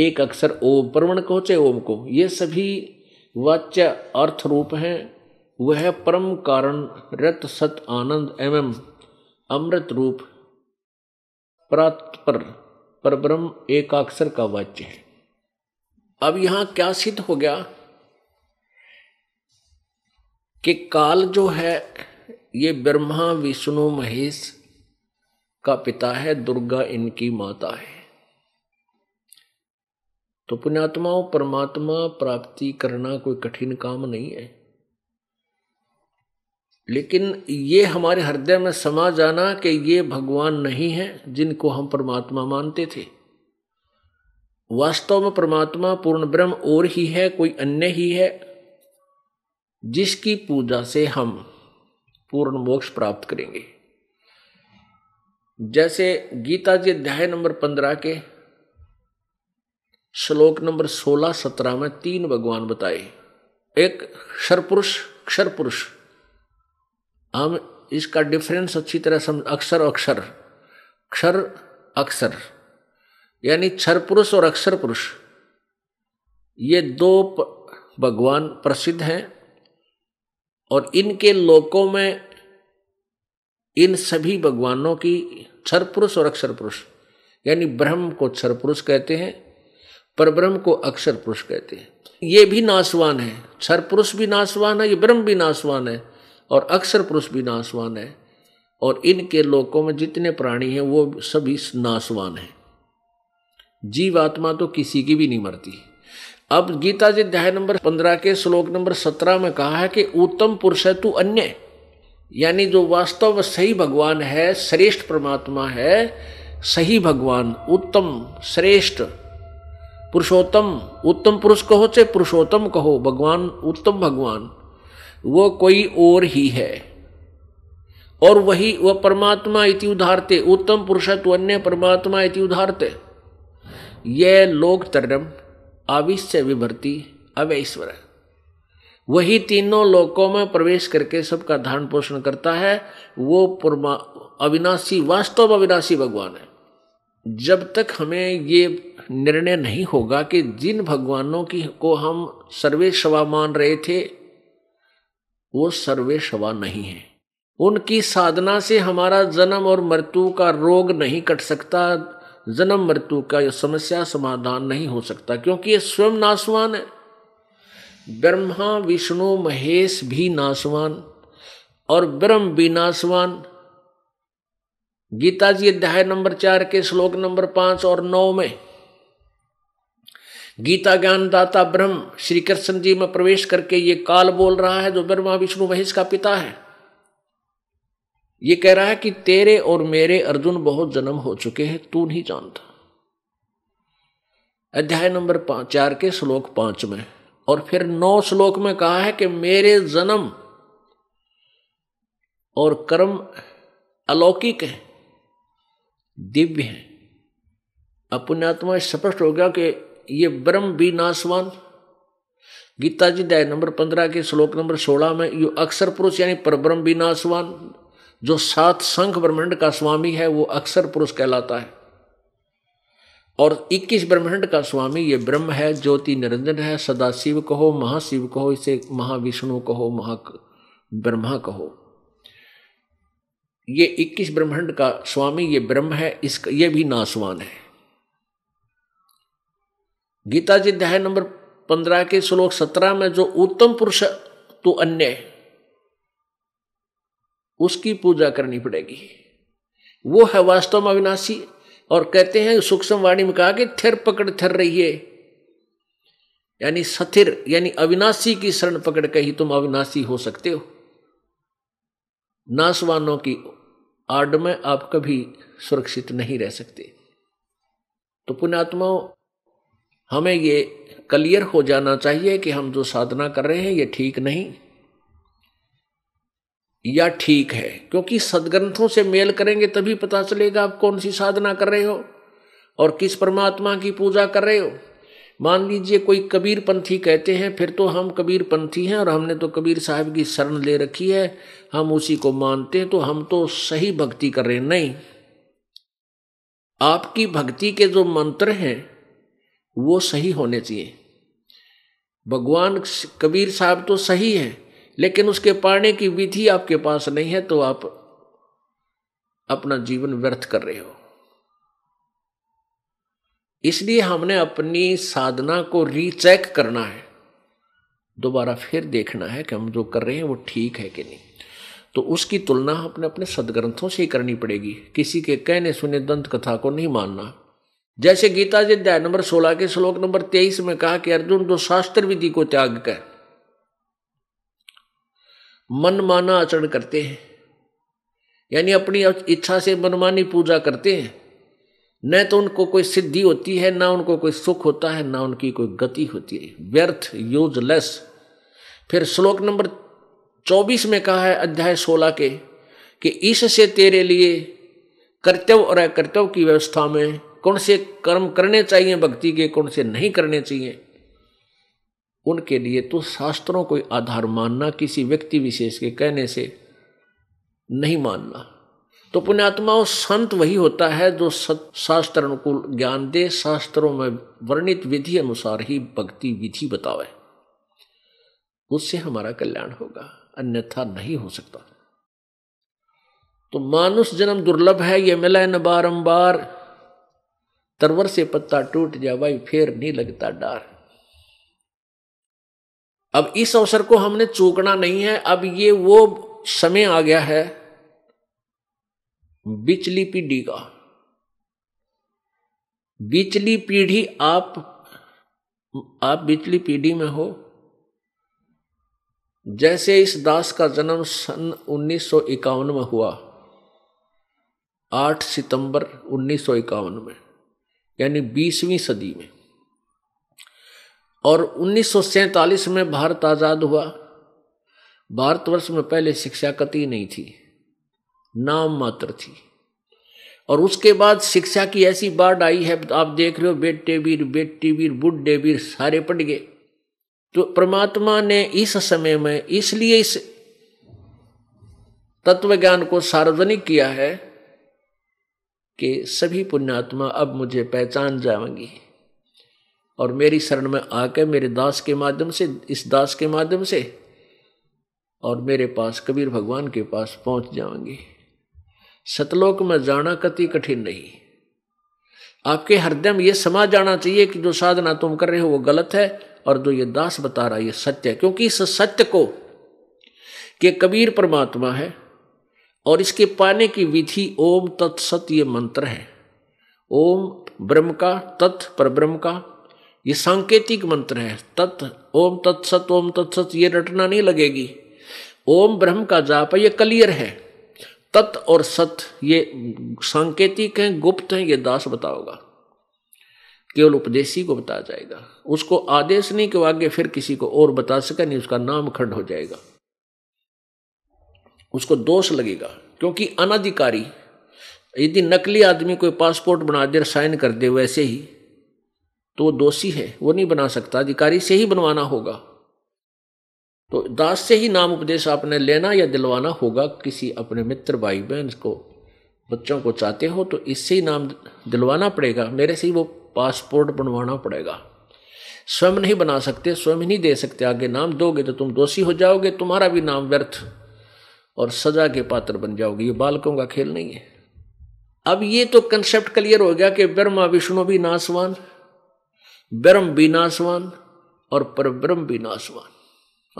एक अक्षर ओम परवण को चे ओम को ये सभी वाच्य अर्थ रूप हैं वह परम कारण रत सत आनंद एवं अमृत रूप परात्पर परब्रह्म एकाक्षर का वाच्य है अब यहां क्या सिद्ध हो गया कि काल जो है ये ब्रह्मा विष्णु महेश का पिता है दुर्गा इनकी माता है तो पुण्यात्मा परमात्मा प्राप्ति करना कोई कठिन काम नहीं है लेकिन ये हमारे हृदय में समा जाना कि ये भगवान नहीं है जिनको हम परमात्मा मानते थे वास्तव में परमात्मा पूर्ण ब्रह्म और ही है कोई अन्य ही है जिसकी पूजा से हम पूर्ण मोक्ष प्राप्त करेंगे जैसे गीता जी अध्याय नंबर पंद्रह के श्लोक नंबर सोलह सत्रह में तीन भगवान बताए एक क्षरपुरुष क्षरपुरुष क्षर पुरुष हम इसका डिफरेंस अच्छी तरह समझ अक्षर अक्षर क्षर अक्षर यानी क्षर पुरुष और अक्षर पुरुष ये दो भगवान प्रसिद्ध हैं और इनके लोकों में इन सभी भगवानों की छर पुरुष और अक्षर पुरुष यानी ब्रह्म को छर पुरुष कहते हैं पर ब्रह्म को अक्षर पुरुष कहते हैं ये भी नासवान है छर पुरुष भी नासवान है ये ब्रह्म भी नासवान है और अक्षर पुरुष भी नासवान है और इनके लोकों में जितने प्राणी हैं वो सभी नासवान हैं जीवात्मा तो किसी की भी नहीं मरती है अब गीता जी अध्याय नंबर पंद्रह के श्लोक नंबर सत्रह में कहा है कि उत्तम पुरुष है तू अन्य यानी जो वास्तव में सही भगवान है श्रेष्ठ परमात्मा है सही भगवान उत्तम श्रेष्ठ पुरुषोत्तम उत्तम पुरुष कहो चाहे पुरुषोत्तम कहो भगवान उत्तम भगवान वो कोई और ही है और वही वह परमात्मा इति उदाहरते उत्तम तू अन्य परमात्मा इति उदाहरते यह लोक अविश्य विभर्ति अवैश्वर वही तीनों लोकों में प्रवेश करके सबका धारण पोषण करता है वो पुरमा अविनाशी वास्तव अविनाशी भगवान है जब तक हमें ये निर्णय नहीं होगा कि जिन भगवानों की को हम सर्वे सवा मान रहे थे वो सर्वे सवा नहीं है उनकी साधना से हमारा जन्म और मृत्यु का रोग नहीं कट सकता जन्म मृत्यु का यह समस्या समाधान नहीं हो सकता क्योंकि ये स्वयं नासवान है ब्रह्मा विष्णु महेश भी नासवान और ब्रह्म भी नाशवान गीता जी अध्याय नंबर चार के श्लोक नंबर पांच और नौ में गीता ज्ञान दाता ब्रह्म श्री कृष्ण जी में प्रवेश करके ये काल बोल रहा है जो ब्रह्मा विष्णु महेश का पिता है ये कह रहा है कि तेरे और मेरे अर्जुन बहुत जन्म हो चुके हैं तू नहीं जानता अध्याय नंबर पांच चार के श्लोक पांच में और फिर नौ श्लोक में कहा है कि मेरे जन्म और कर्म अलौकिक है दिव्य है अपुण्यात्मा स्पष्ट हो गया कि ये ब्रह्म भी गीताजी दया नंबर पंद्रह के श्लोक नंबर सोलह में यु अक्षर पुरुष यानी परब्रह्म विनाशवान जो सात संख ब्रह्मांड का स्वामी है वो अक्सर पुरुष कहलाता है और 21 ब्रह्मांड का स्वामी ये ब्रह्म है ज्योति निरंजन है सदाशिव कहो महाशिव कहो इसे महाविष्णु कहो महा ब्रह्मा कहो ये 21 ब्रह्मांड का स्वामी ये ब्रह्म है इसका ये भी नासवान है गीता जी अध्याय नंबर पंद्रह के श्लोक सत्रह में जो उत्तम पुरुष तो अन्य है उसकी पूजा करनी पड़ेगी वो है वास्तव में अविनाशी और कहते हैं सूक्ष्म वाणी में कहा कि थिर पकड़ थिर है यानी सथिर यानी अविनाशी की शरण पकड़ के ही तुम अविनाशी हो सकते हो नासवानों की आड़ में आप कभी सुरक्षित नहीं रह सकते तो पुण्यात्मा हमें ये क्लियर हो जाना चाहिए कि हम जो साधना कर रहे हैं ये ठीक नहीं या ठीक है क्योंकि सदग्रंथों से मेल करेंगे तभी पता चलेगा आप कौन सी साधना कर रहे हो और किस परमात्मा की पूजा कर रहे हो मान लीजिए कोई कबीर पंथी कहते हैं फिर तो हम कबीर पंथी हैं और हमने तो कबीर साहब की शरण ले रखी है हम उसी को मानते हैं तो हम तो सही भक्ति कर रहे हैं नहीं आपकी भक्ति के जो मंत्र हैं वो सही होने चाहिए भगवान कबीर साहब तो सही हैं लेकिन उसके पाने की विधि आपके पास नहीं है तो आप अपना जीवन व्यर्थ कर रहे हो इसलिए हमने अपनी साधना को रीचेक करना है दोबारा फिर देखना है कि हम जो कर रहे हैं वो ठीक है कि नहीं तो उसकी तुलना अपने अपने सदग्रंथों से ही करनी पड़ेगी किसी के कहने सुने दंत कथा को नहीं मानना जैसे गीता जी अध्याय नंबर सोलह के श्लोक नंबर तेईस में कहा कि अर्जुन जो शास्त्र विधि को त्याग कर मनमाना आचरण करते हैं यानी अपनी इच्छा से मनमानी पूजा करते हैं न तो उनको कोई सिद्धि होती है ना उनको कोई सुख होता है ना उनकी कोई गति होती है व्यर्थ यूजलेस फिर श्लोक नंबर चौबीस में कहा है अध्याय सोलह के कि इससे तेरे लिए कर्तव्य और अकर्तव्य की व्यवस्था में कौन से कर्म करने चाहिए भक्ति के कौन से नहीं करने चाहिए उनके लिए तो शास्त्रों को आधार मानना किसी व्यक्ति विशेष के कहने से नहीं मानना तो पुण्यात्मा संत वही होता है जो शास्त्र अनुकूल ज्ञान दे शास्त्रों में वर्णित विधि अनुसार ही भक्ति विधि बतावे उससे हमारा कल्याण होगा अन्यथा नहीं हो सकता तो मानुष जन्म दुर्लभ है ये मिला न बारम्बार तरवर से पत्ता टूट जा भाई फेर नहीं लगता डार अब इस अवसर को हमने चूकना नहीं है अब ये वो समय आ गया है बिचली पीढ़ी का बिचली पीढ़ी आप आप बिचली पीढ़ी में हो जैसे इस दास का जन्म सन उन्नीस में हुआ 8 सितंबर उन्नीस में यानी 20वीं सदी में और उन्नीस में भारत आज़ाद हुआ भारतवर्ष में पहले शिक्षा कति नहीं थी नाम मात्र थी और उसके बाद शिक्षा की ऐसी बाढ़ आई है आप देख रहे हो बेटे वीर बेटी वीर बुढ़े वीर सारे पट गए तो परमात्मा ने इस समय में इसलिए इस तत्व ज्ञान को सार्वजनिक किया है कि सभी पुण्यात्मा अब मुझे पहचान जाएंगी और मेरी शरण में आकर मेरे दास के माध्यम से इस दास के माध्यम से और मेरे पास कबीर भगवान के पास पहुंच जाऊंगी सतलोक में जाना कति कठिन नहीं आपके हृदय में यह समा जाना चाहिए कि जो साधना तुम कर रहे हो वो गलत है और जो ये दास बता रहा है ये सत्य है क्योंकि इस सत्य को कि कबीर परमात्मा है और इसके पाने की विधि ओम तत्सत ये मंत्र है ओम ब्रह्म का तत् पर ब्रह्म का ये सांकेतिक मंत्र है तत् ओम तत्सत ओम तत्सत ये रटना नहीं लगेगी ओम ब्रह्म का जाप है ये क्लियर है तत् और सत ये सांकेतिक हैं गुप्त हैं ये दास बताओगा केवल उपदेशी को बताया जाएगा उसको आदेश नहीं कि आगे फिर किसी को और बता सके नहीं उसका नाम खंड हो जाएगा उसको दोष लगेगा क्योंकि अनाधिकारी यदि नकली आदमी कोई पासपोर्ट बना दे साइन कर दे वैसे ही तो वो दोषी है वो नहीं बना सकता अधिकारी से ही बनवाना होगा तो दास से ही नाम उपदेश आपने लेना या दिलवाना होगा किसी अपने मित्र भाई बहन को बच्चों को चाहते हो तो इससे ही नाम दिलवाना पड़ेगा मेरे से ही वो पासपोर्ट बनवाना पड़ेगा स्वयं नहीं बना सकते स्वयं नहीं दे सकते आगे नाम दोगे तो तुम दोषी हो जाओगे तुम्हारा भी नाम व्यर्थ और सजा के पात्र बन जाओगे ये बालकों का खेल नहीं है अब ये तो कंसेप्ट क्लियर हो गया कि ब्रह्मा विष्णु भी नासवान ब्रह्म विनाशवान और परब्रह्म विनाशवान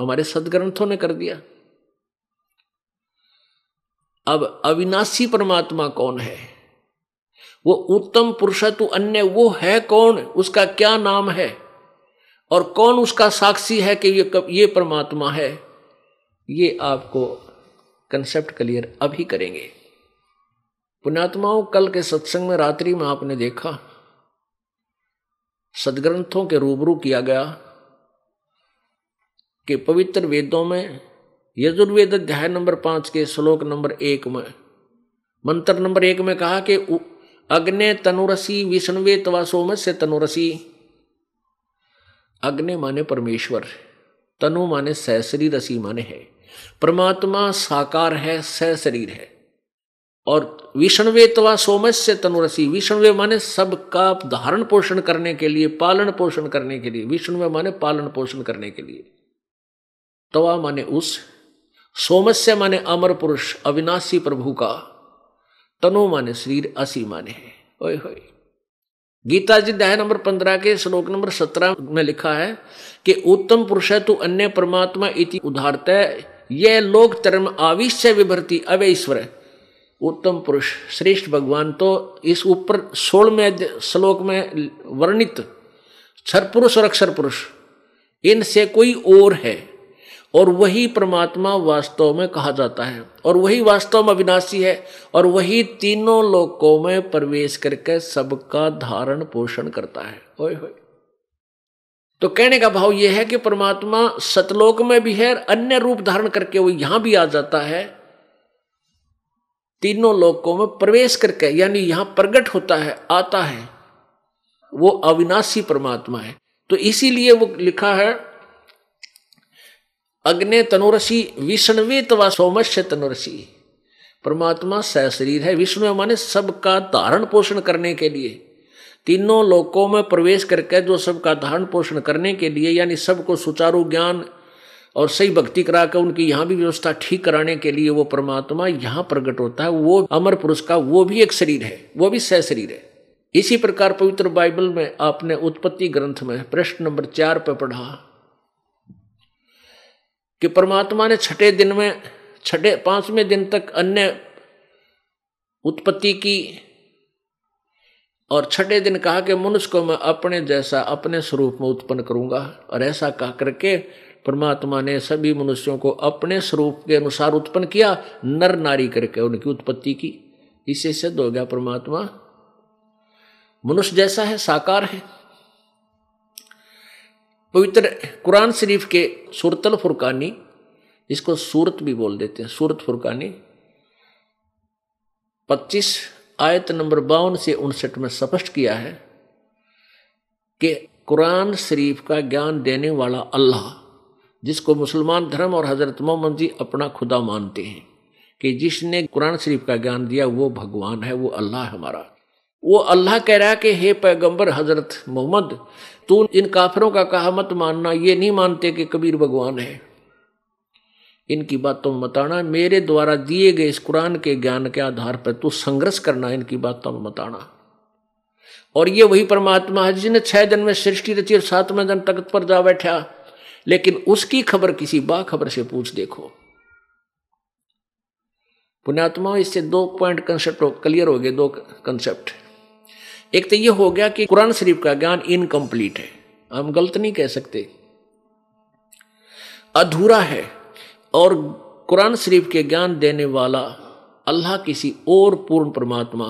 हमारे सदग्रंथों ने कर दिया अब अविनाशी परमात्मा कौन है वो उत्तम पुरुषत्व अन्य वो है कौन उसका क्या नाम है और कौन उसका साक्षी है कि ये ये परमात्मा है ये आपको कंसेप्ट क्लियर अभी करेंगे पुणात्माओं कल के सत्संग में रात्रि में आपने देखा सदग्रंथों के रूबरू किया गया कि पवित्र वेदों में यजुर्वेद अध्याय नंबर पांच के श्लोक नंबर एक में मंत्र नंबर एक में कहा कि अग्नि तनुरसी विष्णुवे तवा सोम से तनुरसी अग्नि माने परमेश्वर तनु माने सहशरी रसी माने है परमात्मा साकार है सह शरीर है और तवा सोमस्य तनुरसी विष्णवे माने सबका धारण पोषण करने के लिए पालन पोषण करने के लिए विष्णवे माने पालन पोषण करने के लिए तवा माने उस सोमस्य माने अमर पुरुष अविनाशी प्रभु का तनो माने शरीर असी माने है ओए होए गीता जी अध्याय नंबर पंद्रह के श्लोक नंबर सत्रह में लिखा है कि उत्तम पुरुष है तू अन्य परमात्मा इति उदाहरत यह लोक चरम आविश्य विभरती अवैश्वर है उत्तम पुरुष श्रेष्ठ भगवान तो इस ऊपर सोल में श्लोक में वर्णित छर पुरुष और अक्षर पुरुष इनसे कोई और है और वही परमात्मा वास्तव में कहा जाता है और वही वास्तव में अविनाशी है और वही तीनों लोकों में प्रवेश करके सबका धारण पोषण करता है ओए होए तो कहने का भाव यह है कि परमात्मा सतलोक में भी है अन्य रूप धारण करके वो यहां भी आ जाता है तीनों लोकों में प्रवेश करके यानी यहां प्रकट होता है आता है वो अविनाशी परमात्मा है तो इसीलिए वो लिखा है अग्नि तनुरसी विष्णवे तवा सोमस्य तनुरसी परमात्मा शरीर है विष्णु माने सबका धारण पोषण करने के लिए तीनों लोकों में प्रवेश करके जो सबका धारण पोषण करने के लिए यानी सबको सुचारू ज्ञान और सही भक्ति करा कर उनकी यहाँ भी व्यवस्था ठीक कराने के लिए वो परमात्मा यहाँ प्रकट होता है वो अमर पुरुष का वो भी एक शरीर है वो भी सह शरीर है इसी प्रकार पवित्र बाइबल में आपने उत्पत्ति ग्रंथ में प्रश्न नंबर चार पर पढ़ा कि परमात्मा ने छठे दिन में छठे पांचवें दिन तक अन्य उत्पत्ति की और छठे दिन कहा कि मनुष्य को मैं अपने जैसा अपने स्वरूप में उत्पन्न करूंगा और ऐसा कह करके परमात्मा ने सभी मनुष्यों को अपने स्वरूप के अनुसार उत्पन्न किया नर नारी करके उनकी उत्पत्ति की इसे सिद्ध हो गया परमात्मा मनुष्य जैसा है साकार है पवित्र कुरान शरीफ के सूरतल फुरकानी इसको सूरत भी बोल देते हैं सूरत फुरकानी 25 आयत नंबर बावन से उनसठ में स्पष्ट किया है कि कुरान शरीफ का ज्ञान देने वाला अल्लाह जिसको मुसलमान धर्म और हज़रत मोहम्मद जी अपना खुदा मानते हैं कि जिसने कुरान शरीफ का ज्ञान दिया वो भगवान है वो अल्लाह हमारा वो अल्लाह कह रहा है कि हे पैगंबर हज़रत मोहम्मद तू इन काफरों का कहा मत मानना ये नहीं मानते कि कबीर भगवान है इनकी बातों में मताना मेरे द्वारा दिए गए इस कुरान के ज्ञान के आधार पर तू संघर्ष करना इनकी बातों में मताना और ये वही परमात्मा है जिसने छह दिन में सृष्टि रची और सातवें दिन तख्त पर जा बैठा लेकिन उसकी खबर किसी बाखबर से पूछ देखो पुण्यात्मा इससे दो पॉइंट कंसेप्ट क्लियर हो गए दो कंसेप्ट एक तो यह हो गया कि कुरान शरीफ का ज्ञान इनकम्प्लीट है हम गलत नहीं कह सकते अधूरा है और कुरान शरीफ के ज्ञान देने वाला अल्लाह किसी और पूर्ण परमात्मा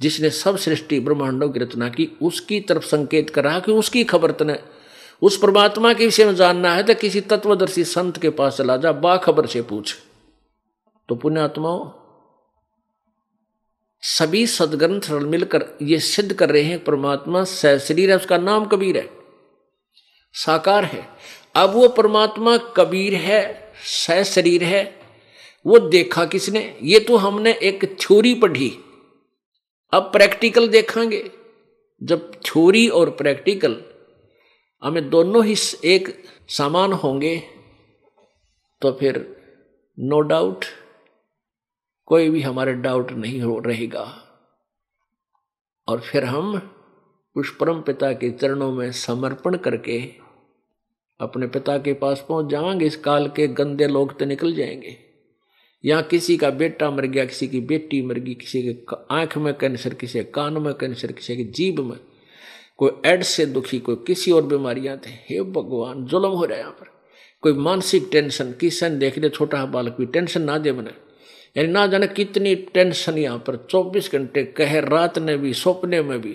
जिसने सब सृष्टि ब्रह्मांडों की रचना की उसकी तरफ संकेत करा कि उसकी खबर तने उस परमात्मा के विषय में जानना है तो किसी तत्वदर्शी संत के पास चला जा बाखबर से पूछ तो पुण्यात्माओं सभी सदग्रंथ मिलकर ये सिद्ध कर रहे हैं परमात्मा शरीर है उसका नाम कबीर है साकार है अब वो परमात्मा कबीर है सह शरीर है वो देखा किसने ये तो हमने एक थ्योरी पढ़ी अब प्रैक्टिकल देखेंगे जब थ्योरी और प्रैक्टिकल हमें दोनों ही एक समान होंगे तो फिर नो डाउट कोई भी हमारे डाउट नहीं हो रहेगा और फिर हम उस परम पिता के चरणों में समर्पण करके अपने पिता के पास पहुंच जाएंगे इस काल के गंदे लोग तो निकल जाएंगे यहाँ किसी का बेटा मर गया किसी की बेटी मर गई किसी के आंख में कैंसर किसी के कान में कैंसर किसी के जीभ में कोई एड्स से दुखी कोई किसी और बीमारियां थे हे भगवान जुलम हो रहा है यहाँ पर कोई मानसिक टेंशन किसन देख रहे छोटा बालक भी टेंशन ना दे बने यानी ना जाने कितनी टेंशन यहाँ पर 24 घंटे कह रात ने भी सपने में भी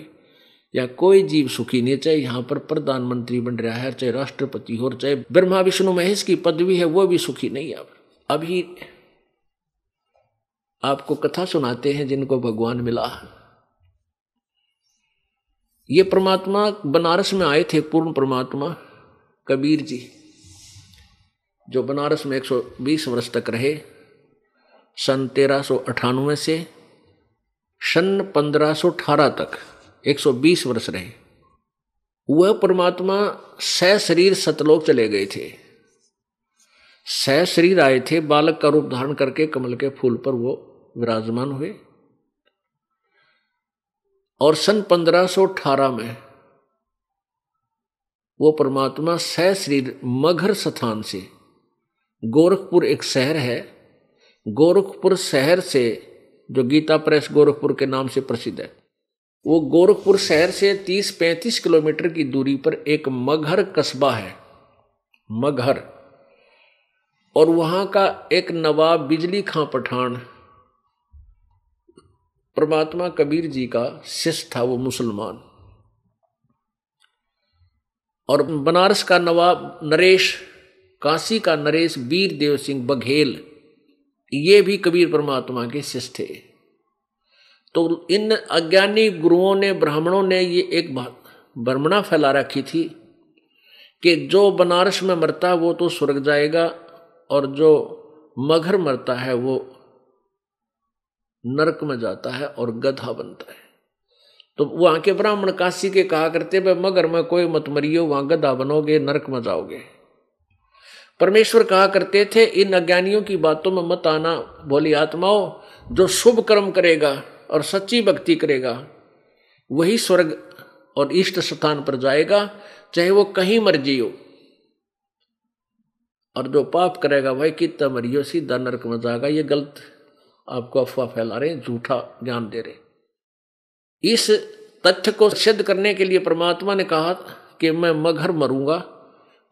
या कोई जीव सुखी नहीं चाहे यहाँ पर प्रधानमंत्री बन रहा है चाहे राष्ट्रपति हो चाहे ब्रह्मा विष्णु महेश की पदवी है वो भी सुखी नहीं यहाँ पर अभी आपको कथा सुनाते हैं जिनको भगवान मिला ये परमात्मा बनारस में आए थे पूर्ण परमात्मा कबीर जी जो बनारस में 120 वर्ष तक रहे सन तेरह से सन अठारह तक 120 वर्ष रहे वह परमात्मा सह शरीर सतलोक चले गए थे सह शरीर आए थे बालक का रूप धारण करके कमल के फूल पर वो विराजमान हुए और सन 1518 में वो परमात्मा सह श्री मघर स्थान से गोरखपुर एक शहर है गोरखपुर शहर से जो गीता प्रेस गोरखपुर के नाम से प्रसिद्ध है वो गोरखपुर शहर से 30-35 किलोमीटर की दूरी पर एक मघर कस्बा है मघर और वहाँ का एक नवाब बिजली खां पठान परमात्मा कबीर जी का शिष्य था वो मुसलमान और बनारस का नवाब नरेश काशी का नरेश वीर देव सिंह बघेल ये भी कबीर परमात्मा के शिष्य थे तो इन अज्ञानी गुरुओं ने ब्राह्मणों ने ये एक भ्रमणा फैला रखी थी कि जो बनारस में मरता वो तो स्वर्ग जाएगा और जो मगर मरता है वो नरक में जाता है और गधा बनता है तो वहां के ब्राह्मण काशी के कहा करते भाई मगर में कोई मत मरियो वहां गधा बनोगे नरक में जाओगे परमेश्वर कहा करते थे इन अज्ञानियों की बातों में मत आना बोली आत्माओं जो शुभ कर्म करेगा और सच्ची भक्ति करेगा वही स्वर्ग और इष्ट स्थान पर जाएगा चाहे वो कहीं मर्जी हो और जो पाप करेगा वह कितना मरियो सीधा नरक में जाएगा ये गलत है आपको अफवाह फैला रहे झूठा ज्ञान दे रहे इस तथ्य को सिद्ध करने के लिए परमात्मा ने कहा कि मैं मगर मरूंगा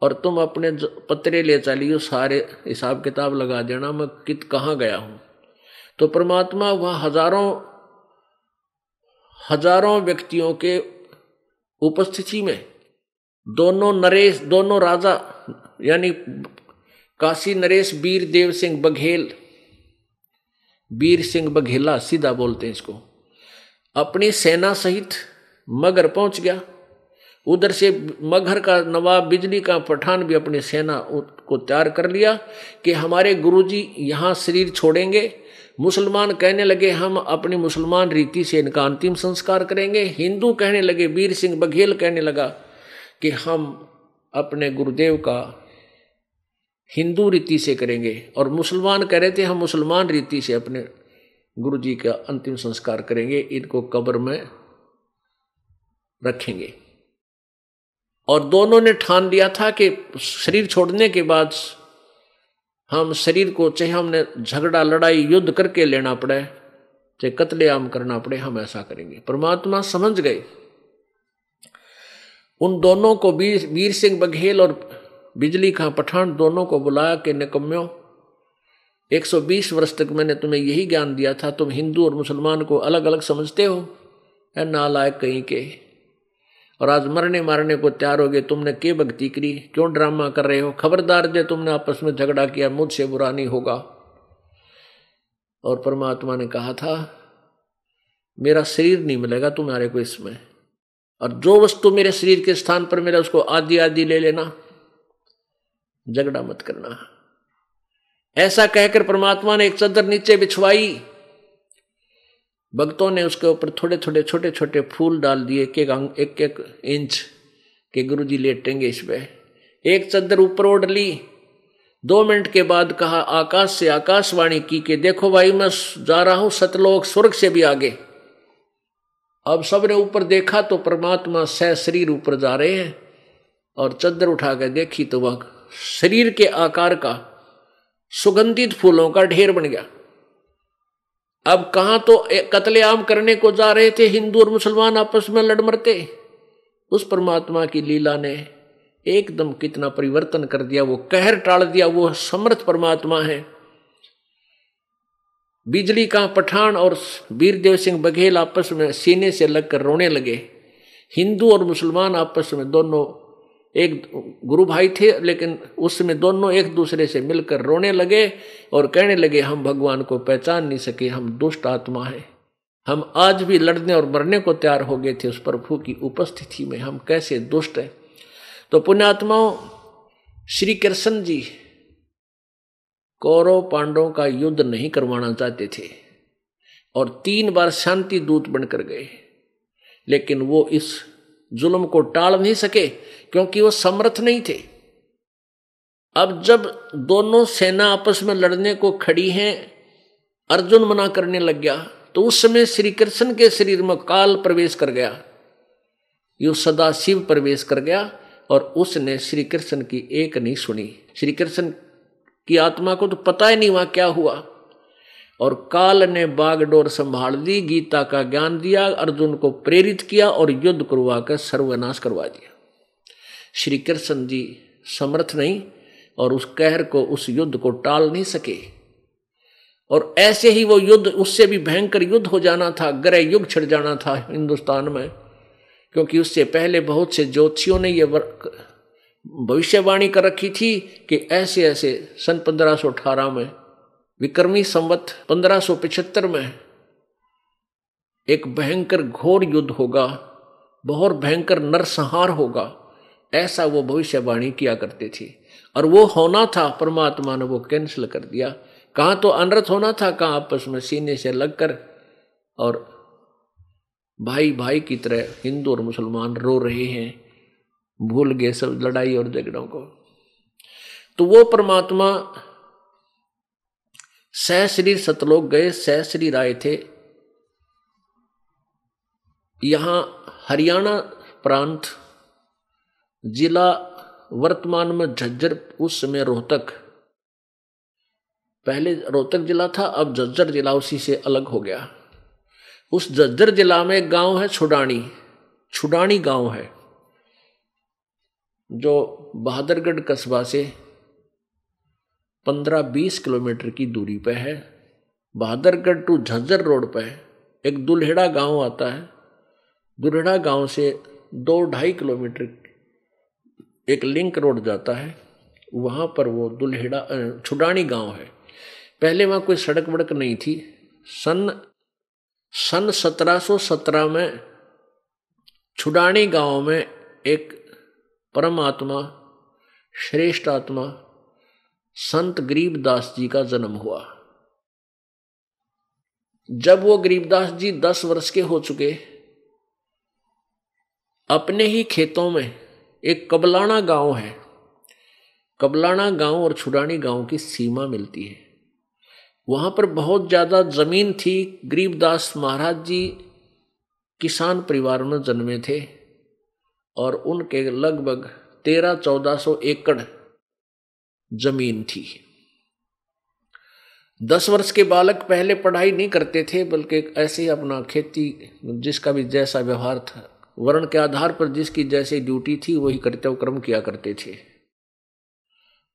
और तुम अपने पत्रे ले चलियो सारे हिसाब किताब लगा देना मैं कित कहाँ गया हूँ तो परमात्मा वहाँ हजारों हजारों व्यक्तियों के उपस्थिति में दोनों नरेश दोनों राजा यानी काशी नरेश वीर देव सिंह बघेल वीर सिंह बघेला सीधा बोलते हैं इसको अपनी सेना सहित मगर पहुंच गया उधर से मगर का नवाब बिजली का पठान भी अपनी सेना को तैयार कर लिया कि हमारे गुरुजी यहाँ शरीर छोड़ेंगे मुसलमान कहने लगे हम अपनी मुसलमान रीति से इनका अंतिम संस्कार करेंगे हिंदू कहने लगे वीर सिंह बघेल कहने लगा कि हम अपने गुरुदेव का हिंदू रीति से करेंगे और मुसलमान कह रहे थे हम मुसलमान रीति से अपने गुरु जी का अंतिम संस्कार करेंगे इनको कब्र में रखेंगे और दोनों ने ठान लिया था कि शरीर छोड़ने के बाद हम शरीर को चाहे हमने झगड़ा लड़ाई युद्ध करके लेना पड़े चाहे कतलेआम करना पड़े हम ऐसा करेंगे परमात्मा समझ गए उन दोनों को वीर सिंह बघेल और बिजली खां पठान दोनों को बुलाया कि निकम्यो 120 वर्ष तक मैंने तुम्हें यही ज्ञान दिया था तुम हिंदू और मुसलमान को अलग अलग समझते हो है नालायक कहीं के और आज मरने मारने को तैयार हो गए तुमने के भक्ति करी क्यों ड्रामा कर रहे हो खबरदार दे तुमने आपस में झगड़ा किया मुझसे बुरा नहीं होगा और परमात्मा ने कहा था मेरा शरीर नहीं मिलेगा तुम्हारे को इसमें और जो वस्तु मेरे शरीर के स्थान पर मेरा उसको आदि आदि ले लेना झगड़ा मत करना ऐसा कहकर परमात्मा ने एक चदर नीचे बिछवाई भक्तों ने उसके ऊपर थोड़े थोड़े छोटे छोटे फूल डाल दिए एक एक एक एक इंच के गुरु जी लेटेंगे इस पर एक चादर ऊपर ओढ़ ली दो मिनट के बाद कहा आकाश से आकाशवाणी की के देखो भाई मैं जा रहा हूं सतलोक स्वर्ग से भी आगे अब सबने ऊपर देखा तो परमात्मा सह शरीर ऊपर जा रहे हैं और चदर उठा के देखी तो वह शरीर के आकार का सुगंधित फूलों का ढेर बन गया अब कहा तो कतलेआम करने को जा रहे थे हिंदू और मुसलमान आपस में लड़ मरते उस परमात्मा की लीला ने एकदम कितना परिवर्तन कर दिया वो कहर टाल दिया वो समर्थ परमात्मा है बिजली का पठान और वीरदेव सिंह बघेल आपस में सीने से लगकर रोने लगे हिंदू और मुसलमान आपस में दोनों एक गुरु भाई थे लेकिन उसमें दोनों एक दूसरे से मिलकर रोने लगे और कहने लगे हम भगवान को पहचान नहीं सके हम दुष्ट आत्मा हैं हम आज भी लड़ने और मरने को तैयार हो गए थे उस प्रभु की उपस्थिति में हम कैसे दुष्ट हैं तो पुण्यात्माओं श्री कृष्ण जी कौरव पांडवों का युद्ध नहीं करवाना चाहते थे और तीन बार शांति दूत बनकर गए लेकिन वो इस जुल्म को टाल नहीं सके क्योंकि वो समर्थ नहीं थे अब जब दोनों सेना आपस में लड़ने को खड़ी हैं अर्जुन मना करने लग गया तो उस समय श्री कृष्ण के शरीर में काल प्रवेश कर गया यो शिव प्रवेश कर गया और उसने श्री कृष्ण की एक नहीं सुनी श्री कृष्ण की आत्मा को तो पता ही नहीं वहां क्या हुआ और काल ने बागडोर संभाल दी गीता का ज्ञान दिया अर्जुन को प्रेरित किया और युद्ध करवा कर सर्वनाश करवा दिया श्री कृष्ण जी समर्थ नहीं और उस कहर को उस युद्ध को टाल नहीं सके और ऐसे ही वो युद्ध उससे भी भयंकर युद्ध हो जाना था ग्रह युग छिड़ जाना था हिंदुस्तान में क्योंकि उससे पहले बहुत से ज्योतिषियों ने ये भविष्यवाणी कर रखी थी कि ऐसे ऐसे सन पंद्रह में विक्रमी संवत पंद्रह में एक भयंकर घोर युद्ध होगा बहुत भयंकर नरसंहार होगा ऐसा वो भविष्यवाणी किया करती थी और वो होना था परमात्मा ने वो कैंसिल कर दिया कहाँ तो अनर्थ होना था कहाँ आपस में सीने से लगकर और भाई भाई की तरह हिंदू और मुसलमान रो रहे हैं भूल गए सब लड़ाई और झगड़ों को तो वो परमात्मा सह श्री सतलोक गए सह श्री राय थे यहाँ हरियाणा प्रांत जिला वर्तमान में झज्जर उस समय रोहतक पहले रोहतक जिला था अब झज्जर जिला उसी से अलग हो गया उस झज्जर जिला में एक गांव है छुडानी छुडानी गांव है जो बहादुरगढ़ कस्बा से 15-20 किलोमीटर की दूरी पर है बहादुरगढ़ टू झज्जर रोड पर एक दुल्हेड़ा गांव आता है दुल्हेड़ा गांव से दो ढाई किलोमीटर एक लिंक रोड जाता है वहाँ पर वो दुल्हेड़ा छुडानी गांव है पहले वहाँ कोई सड़क वड़क नहीं थी सन सन 1717 में छुडानी गांव में एक परमात्मा श्रेष्ठ आत्मा संत गरीबदास जी का जन्म हुआ जब वो गरीबदास जी दस वर्ष के हो चुके अपने ही खेतों में एक कबलाना गांव है कबलाना गांव और छुड़ानी गांव की सीमा मिलती है वहां पर बहुत ज़्यादा ज़मीन थी गरीबदास महाराज जी किसान परिवार में जन्मे थे और उनके लगभग तेरह चौदह सौ एकड़ जमीन थी दस वर्ष के बालक पहले पढ़ाई नहीं करते थे बल्कि ऐसे ही अपना खेती जिसका भी जैसा व्यवहार था वर्ण के आधार पर जिसकी जैसी ड्यूटी थी वही कर्तव्य कर्म किया करते थे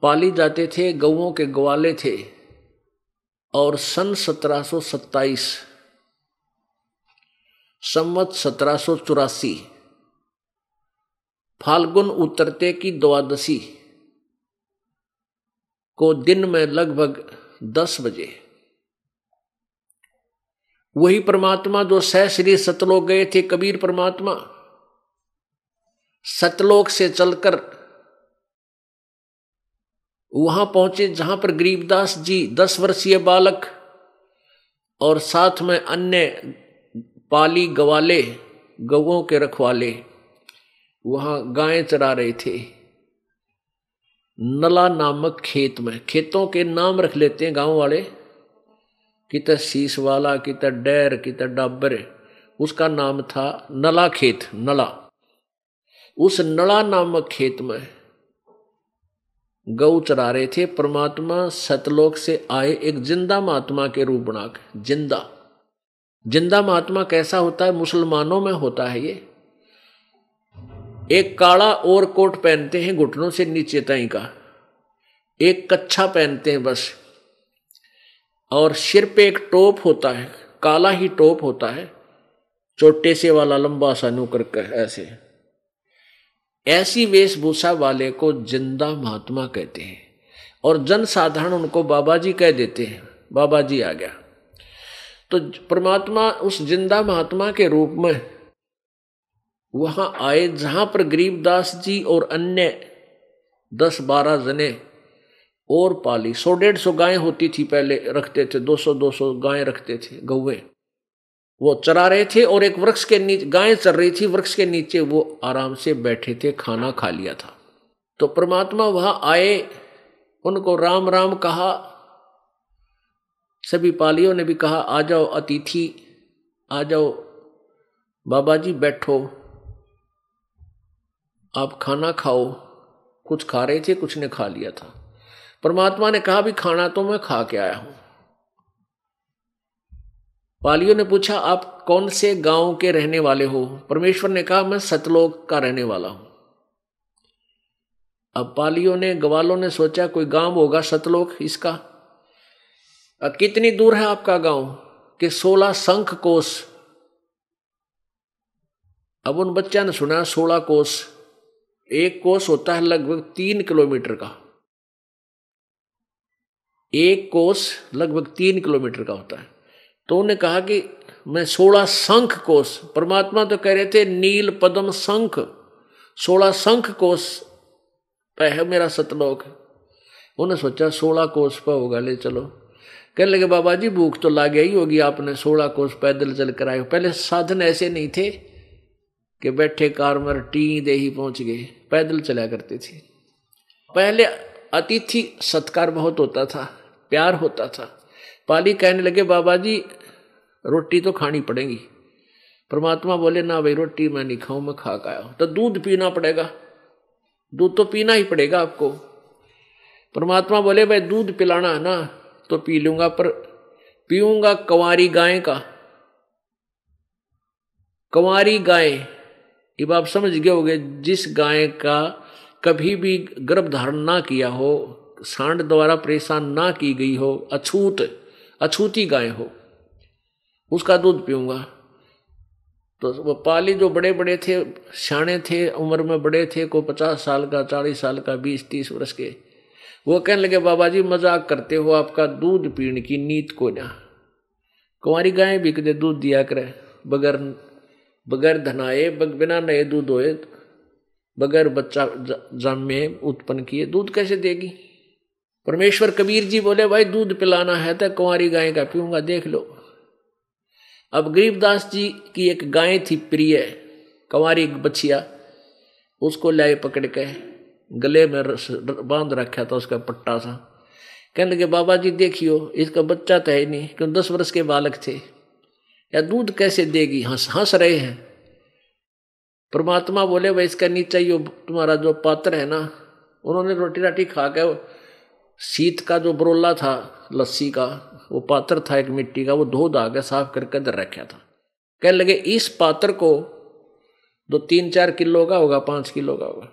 पाली जाते थे गौों के ग्वाले थे और सन 1727 संवत सत्रह फाल्गुन उतरते की द्वादशी को दिन में लगभग दस बजे वही परमात्मा जो सह श्री सतलोक गए थे कबीर परमात्मा सतलोक से चलकर वहां पहुंचे जहां पर गरीबदास जी दस वर्षीय बालक और साथ में अन्य पाली गवाले गवों के रखवाले वहां गायें चरा रहे थे नला नामक खेत में खेतों के नाम रख लेते हैं गांव वाले कित शीश वाला कित डैर कित डबर उसका नाम था नला खेत नला उस नला नामक खेत में गौ चरा रहे थे परमात्मा सतलोक से आए एक जिंदा महात्मा के रूप बना के जिंदा जिंदा महात्मा कैसा होता है मुसलमानों में होता है ये एक काला और कोट पहनते हैं घुटनों से नीचे तय का एक कच्छा पहनते हैं बस और सिर पे एक टोप होता है काला ही टोप होता है चोटे से वाला लंबा सा नूकर ऐसे ऐसी वेशभूषा वाले को जिंदा महात्मा कहते हैं और जनसाधारण उनको बाबा जी कह देते हैं बाबा जी आ गया तो परमात्मा उस जिंदा महात्मा के रूप में वहां आए जहां पर गरीबदास जी और अन्य दस बारह जने और पाली सौ डेढ़ सौ गायें होती थी पहले रखते थे दो सौ दो सौ गायें रखते थे गौवे वो चरा रहे थे और एक वृक्ष के नीचे गायें चर रही थी वृक्ष के नीचे वो आराम से बैठे थे खाना खा लिया था तो परमात्मा वहां आए उनको राम राम कहा सभी पालियों ने भी कहा आ जाओ अतिथि आ जाओ बाबा जी बैठो आप खाना खाओ कुछ खा रहे थे कुछ ने खा लिया था परमात्मा ने कहा भी खाना तो मैं खा के आया हूं पालियों ने पूछा आप कौन से गांव के रहने वाले हो परमेश्वर ने कहा मैं सतलोक का रहने वाला हूं अब पालियों ने ग्वालों ने सोचा कोई गांव होगा सतलोक इसका अब कितनी दूर है आपका गांव कि सोलह संख कोस अब उन बच्चा ने सुना सोलह कोस एक कोस होता है लगभग तीन किलोमीटर का एक कोस लगभग तीन किलोमीटर का होता है तो उन्होंने कहा कि मैं सोलह संख कोस परमात्मा तो कह रहे थे नील पदम संख सोलह संख कोस पर है मेरा सतलोक उन्होंने सोचा सोलह कोस पर होगा ले चलो कहने लगे बाबा जी भूख तो ला ही होगी आपने सोलह कोस पैदल चल कर आए पहले साधन ऐसे नहीं थे कि बैठे कार टी दे ही पहुंच गए पैदल चला करते थे पहले अतिथि सत्कार बहुत होता था प्यार होता था पाली कहने लगे बाबा जी रोटी तो खानी पड़ेगी परमात्मा बोले ना भाई रोटी मैं नहीं खाऊं मैं खा का आया तो दूध पीना पड़ेगा दूध तो पीना ही पड़ेगा आपको परमात्मा बोले भाई दूध पिलाना है ना तो पी लूंगा पर पीऊंगा कंवारी गाय का कंवारी गाय ये आप समझ गए होगे जिस गाय का कभी भी गर्भ धारण ना किया हो सांड द्वारा परेशान ना की गई हो अछूत अछूती गाय हो उसका दूध पीऊँगा तो वो पाली जो बड़े बड़े थे सियाणे थे उम्र में बड़े थे को पचास साल का चालीस साल का बीस तीस वर्ष के वो कहने लगे बाबा जी मजाक करते हो आपका दूध पीने की नीत को ना कुंवारी गाय भी कदे दूध दिया करे बगैर बगैर धनाए बिना नए दूध होए बगैर बच्चा जमे उत्पन्न किए दूध कैसे देगी परमेश्वर कबीर जी बोले भाई दूध पिलाना है तो कुंवारी गाय का पीऊंगा देख लो अब गरीबदास जी की एक गाय थी प्रिय कुंवारी बछिया उसको लाए पकड़ के गले में रस, बांध रखा था उसका पट्टा सा कहने लगे बाबा जी देखियो इसका बच्चा तो है नहीं क्यों दस वर्ष के बालक थे या दूध कैसे देगी हंस हंस रहे हैं परमात्मा बोले भाई इसका नीचा यो तुम्हारा जो पात्र है ना उन्होंने रोटी राटी खा के सीत का जो बरोला था लस्सी का वो पात्र था एक मिट्टी का वो धो धा के साफ करके अंदर रखा था कहने लगे इस पात्र को दो तीन चार किलो का होगा पांच किलो का होगा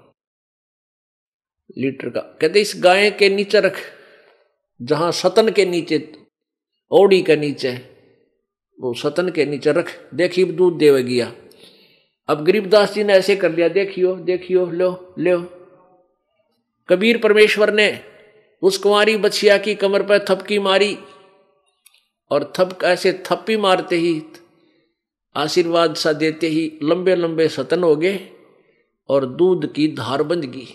लीटर का कहते इस गाय के नीचे रख जहां सतन के नीचे ओड़ी के नीचे वो सतन के नीचे रख देखी दूध गया अब गरीबदास जी ने ऐसे कर लिया देखियो देखियो लो लो कबीर परमेश्वर ने उस कुमारी बछिया की कमर पर थपकी मारी और थप ऐसे थप्पी मारते ही आशीर्वाद सा देते ही लंबे लंबे सतन हो गए और दूध की धार बंद गई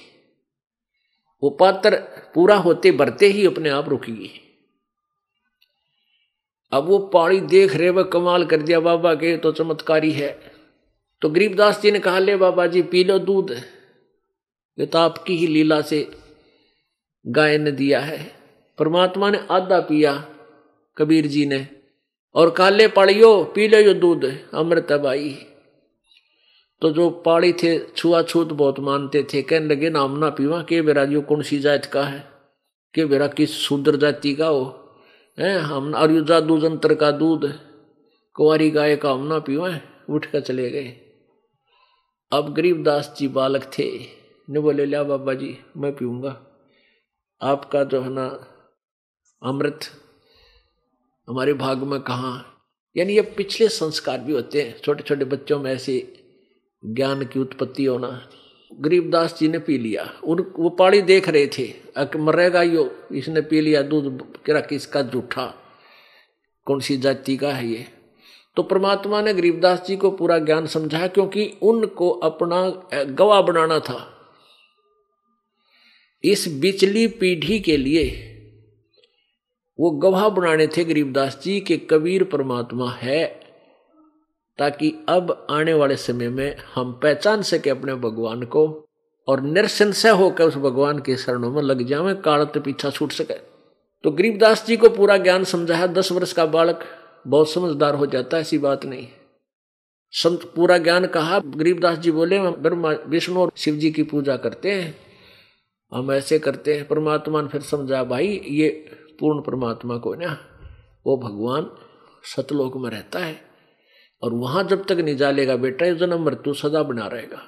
वो पात्र पूरा होते भरते ही अपने आप रुकी गई अब वो पाड़ी देख रहे वह कमाल कर दिया बाबा के तो चमत्कारी है तो गरीबदास जी ने कहा ले बाबा जी पी लो दूध ये तो आपकी ही लीला से गाय ने दिया है परमात्मा ने आधा पिया कबीर जी ने और काले पाड़ियो पी लो यो दूध अमृत भाई तो जो पाड़ी थे छुआछूत बहुत मानते थे कहने लगे ना हम ना पीवा के बेरा यो कौन सी जात का है के बेरा किस शूद्र जाति का हो है हम और यू जादू जंतर का दूध कुंवारी गाय का हम ना पीवा उठ कर चले गए अब गरीबदास जी बालक थे ने बोले लिया बाबा जी मैं पीऊंगा आपका जो है ना अमृत हमारे भाग में कहाँ यानी ये पिछले संस्कार भी होते हैं छोटे छोटे बच्चों में ऐसी ज्ञान की उत्पत्ति होना गरीबदास जी ने पी लिया उन वो पाड़ी देख रहे थे अक मरेगा यो इसने पी लिया दूध क्या किसका जूठा कौन सी जाति का है ये तो परमात्मा ने गरीबदास जी को पूरा ज्ञान समझाया क्योंकि उनको अपना गवाह बनाना था इस बिचली पीढ़ी के लिए वो गवाह बनाने थे गरीबदास जी के कबीर परमात्मा है ताकि अब आने वाले समय में हम पहचान सके अपने भगवान को और निरसंशय होकर उस भगवान के शरणों में लग जावे काल तो पीछा छूट सके तो गरीबदास जी को पूरा ज्ञान समझाया दस वर्ष का बालक बहुत समझदार हो जाता है ऐसी बात नहीं संत पूरा ज्ञान कहा गरीबदास जी बोले ब्रह्मा विष्णु और शिव जी की पूजा करते हैं हम ऐसे करते हैं परमात्मा ने फिर समझा भाई ये पूर्ण परमात्मा को ना वो भगवान सतलोक में रहता है और वहाँ जब तक नहीं जालेगा बेटा ये जन्म मृत्यु सदा बना रहेगा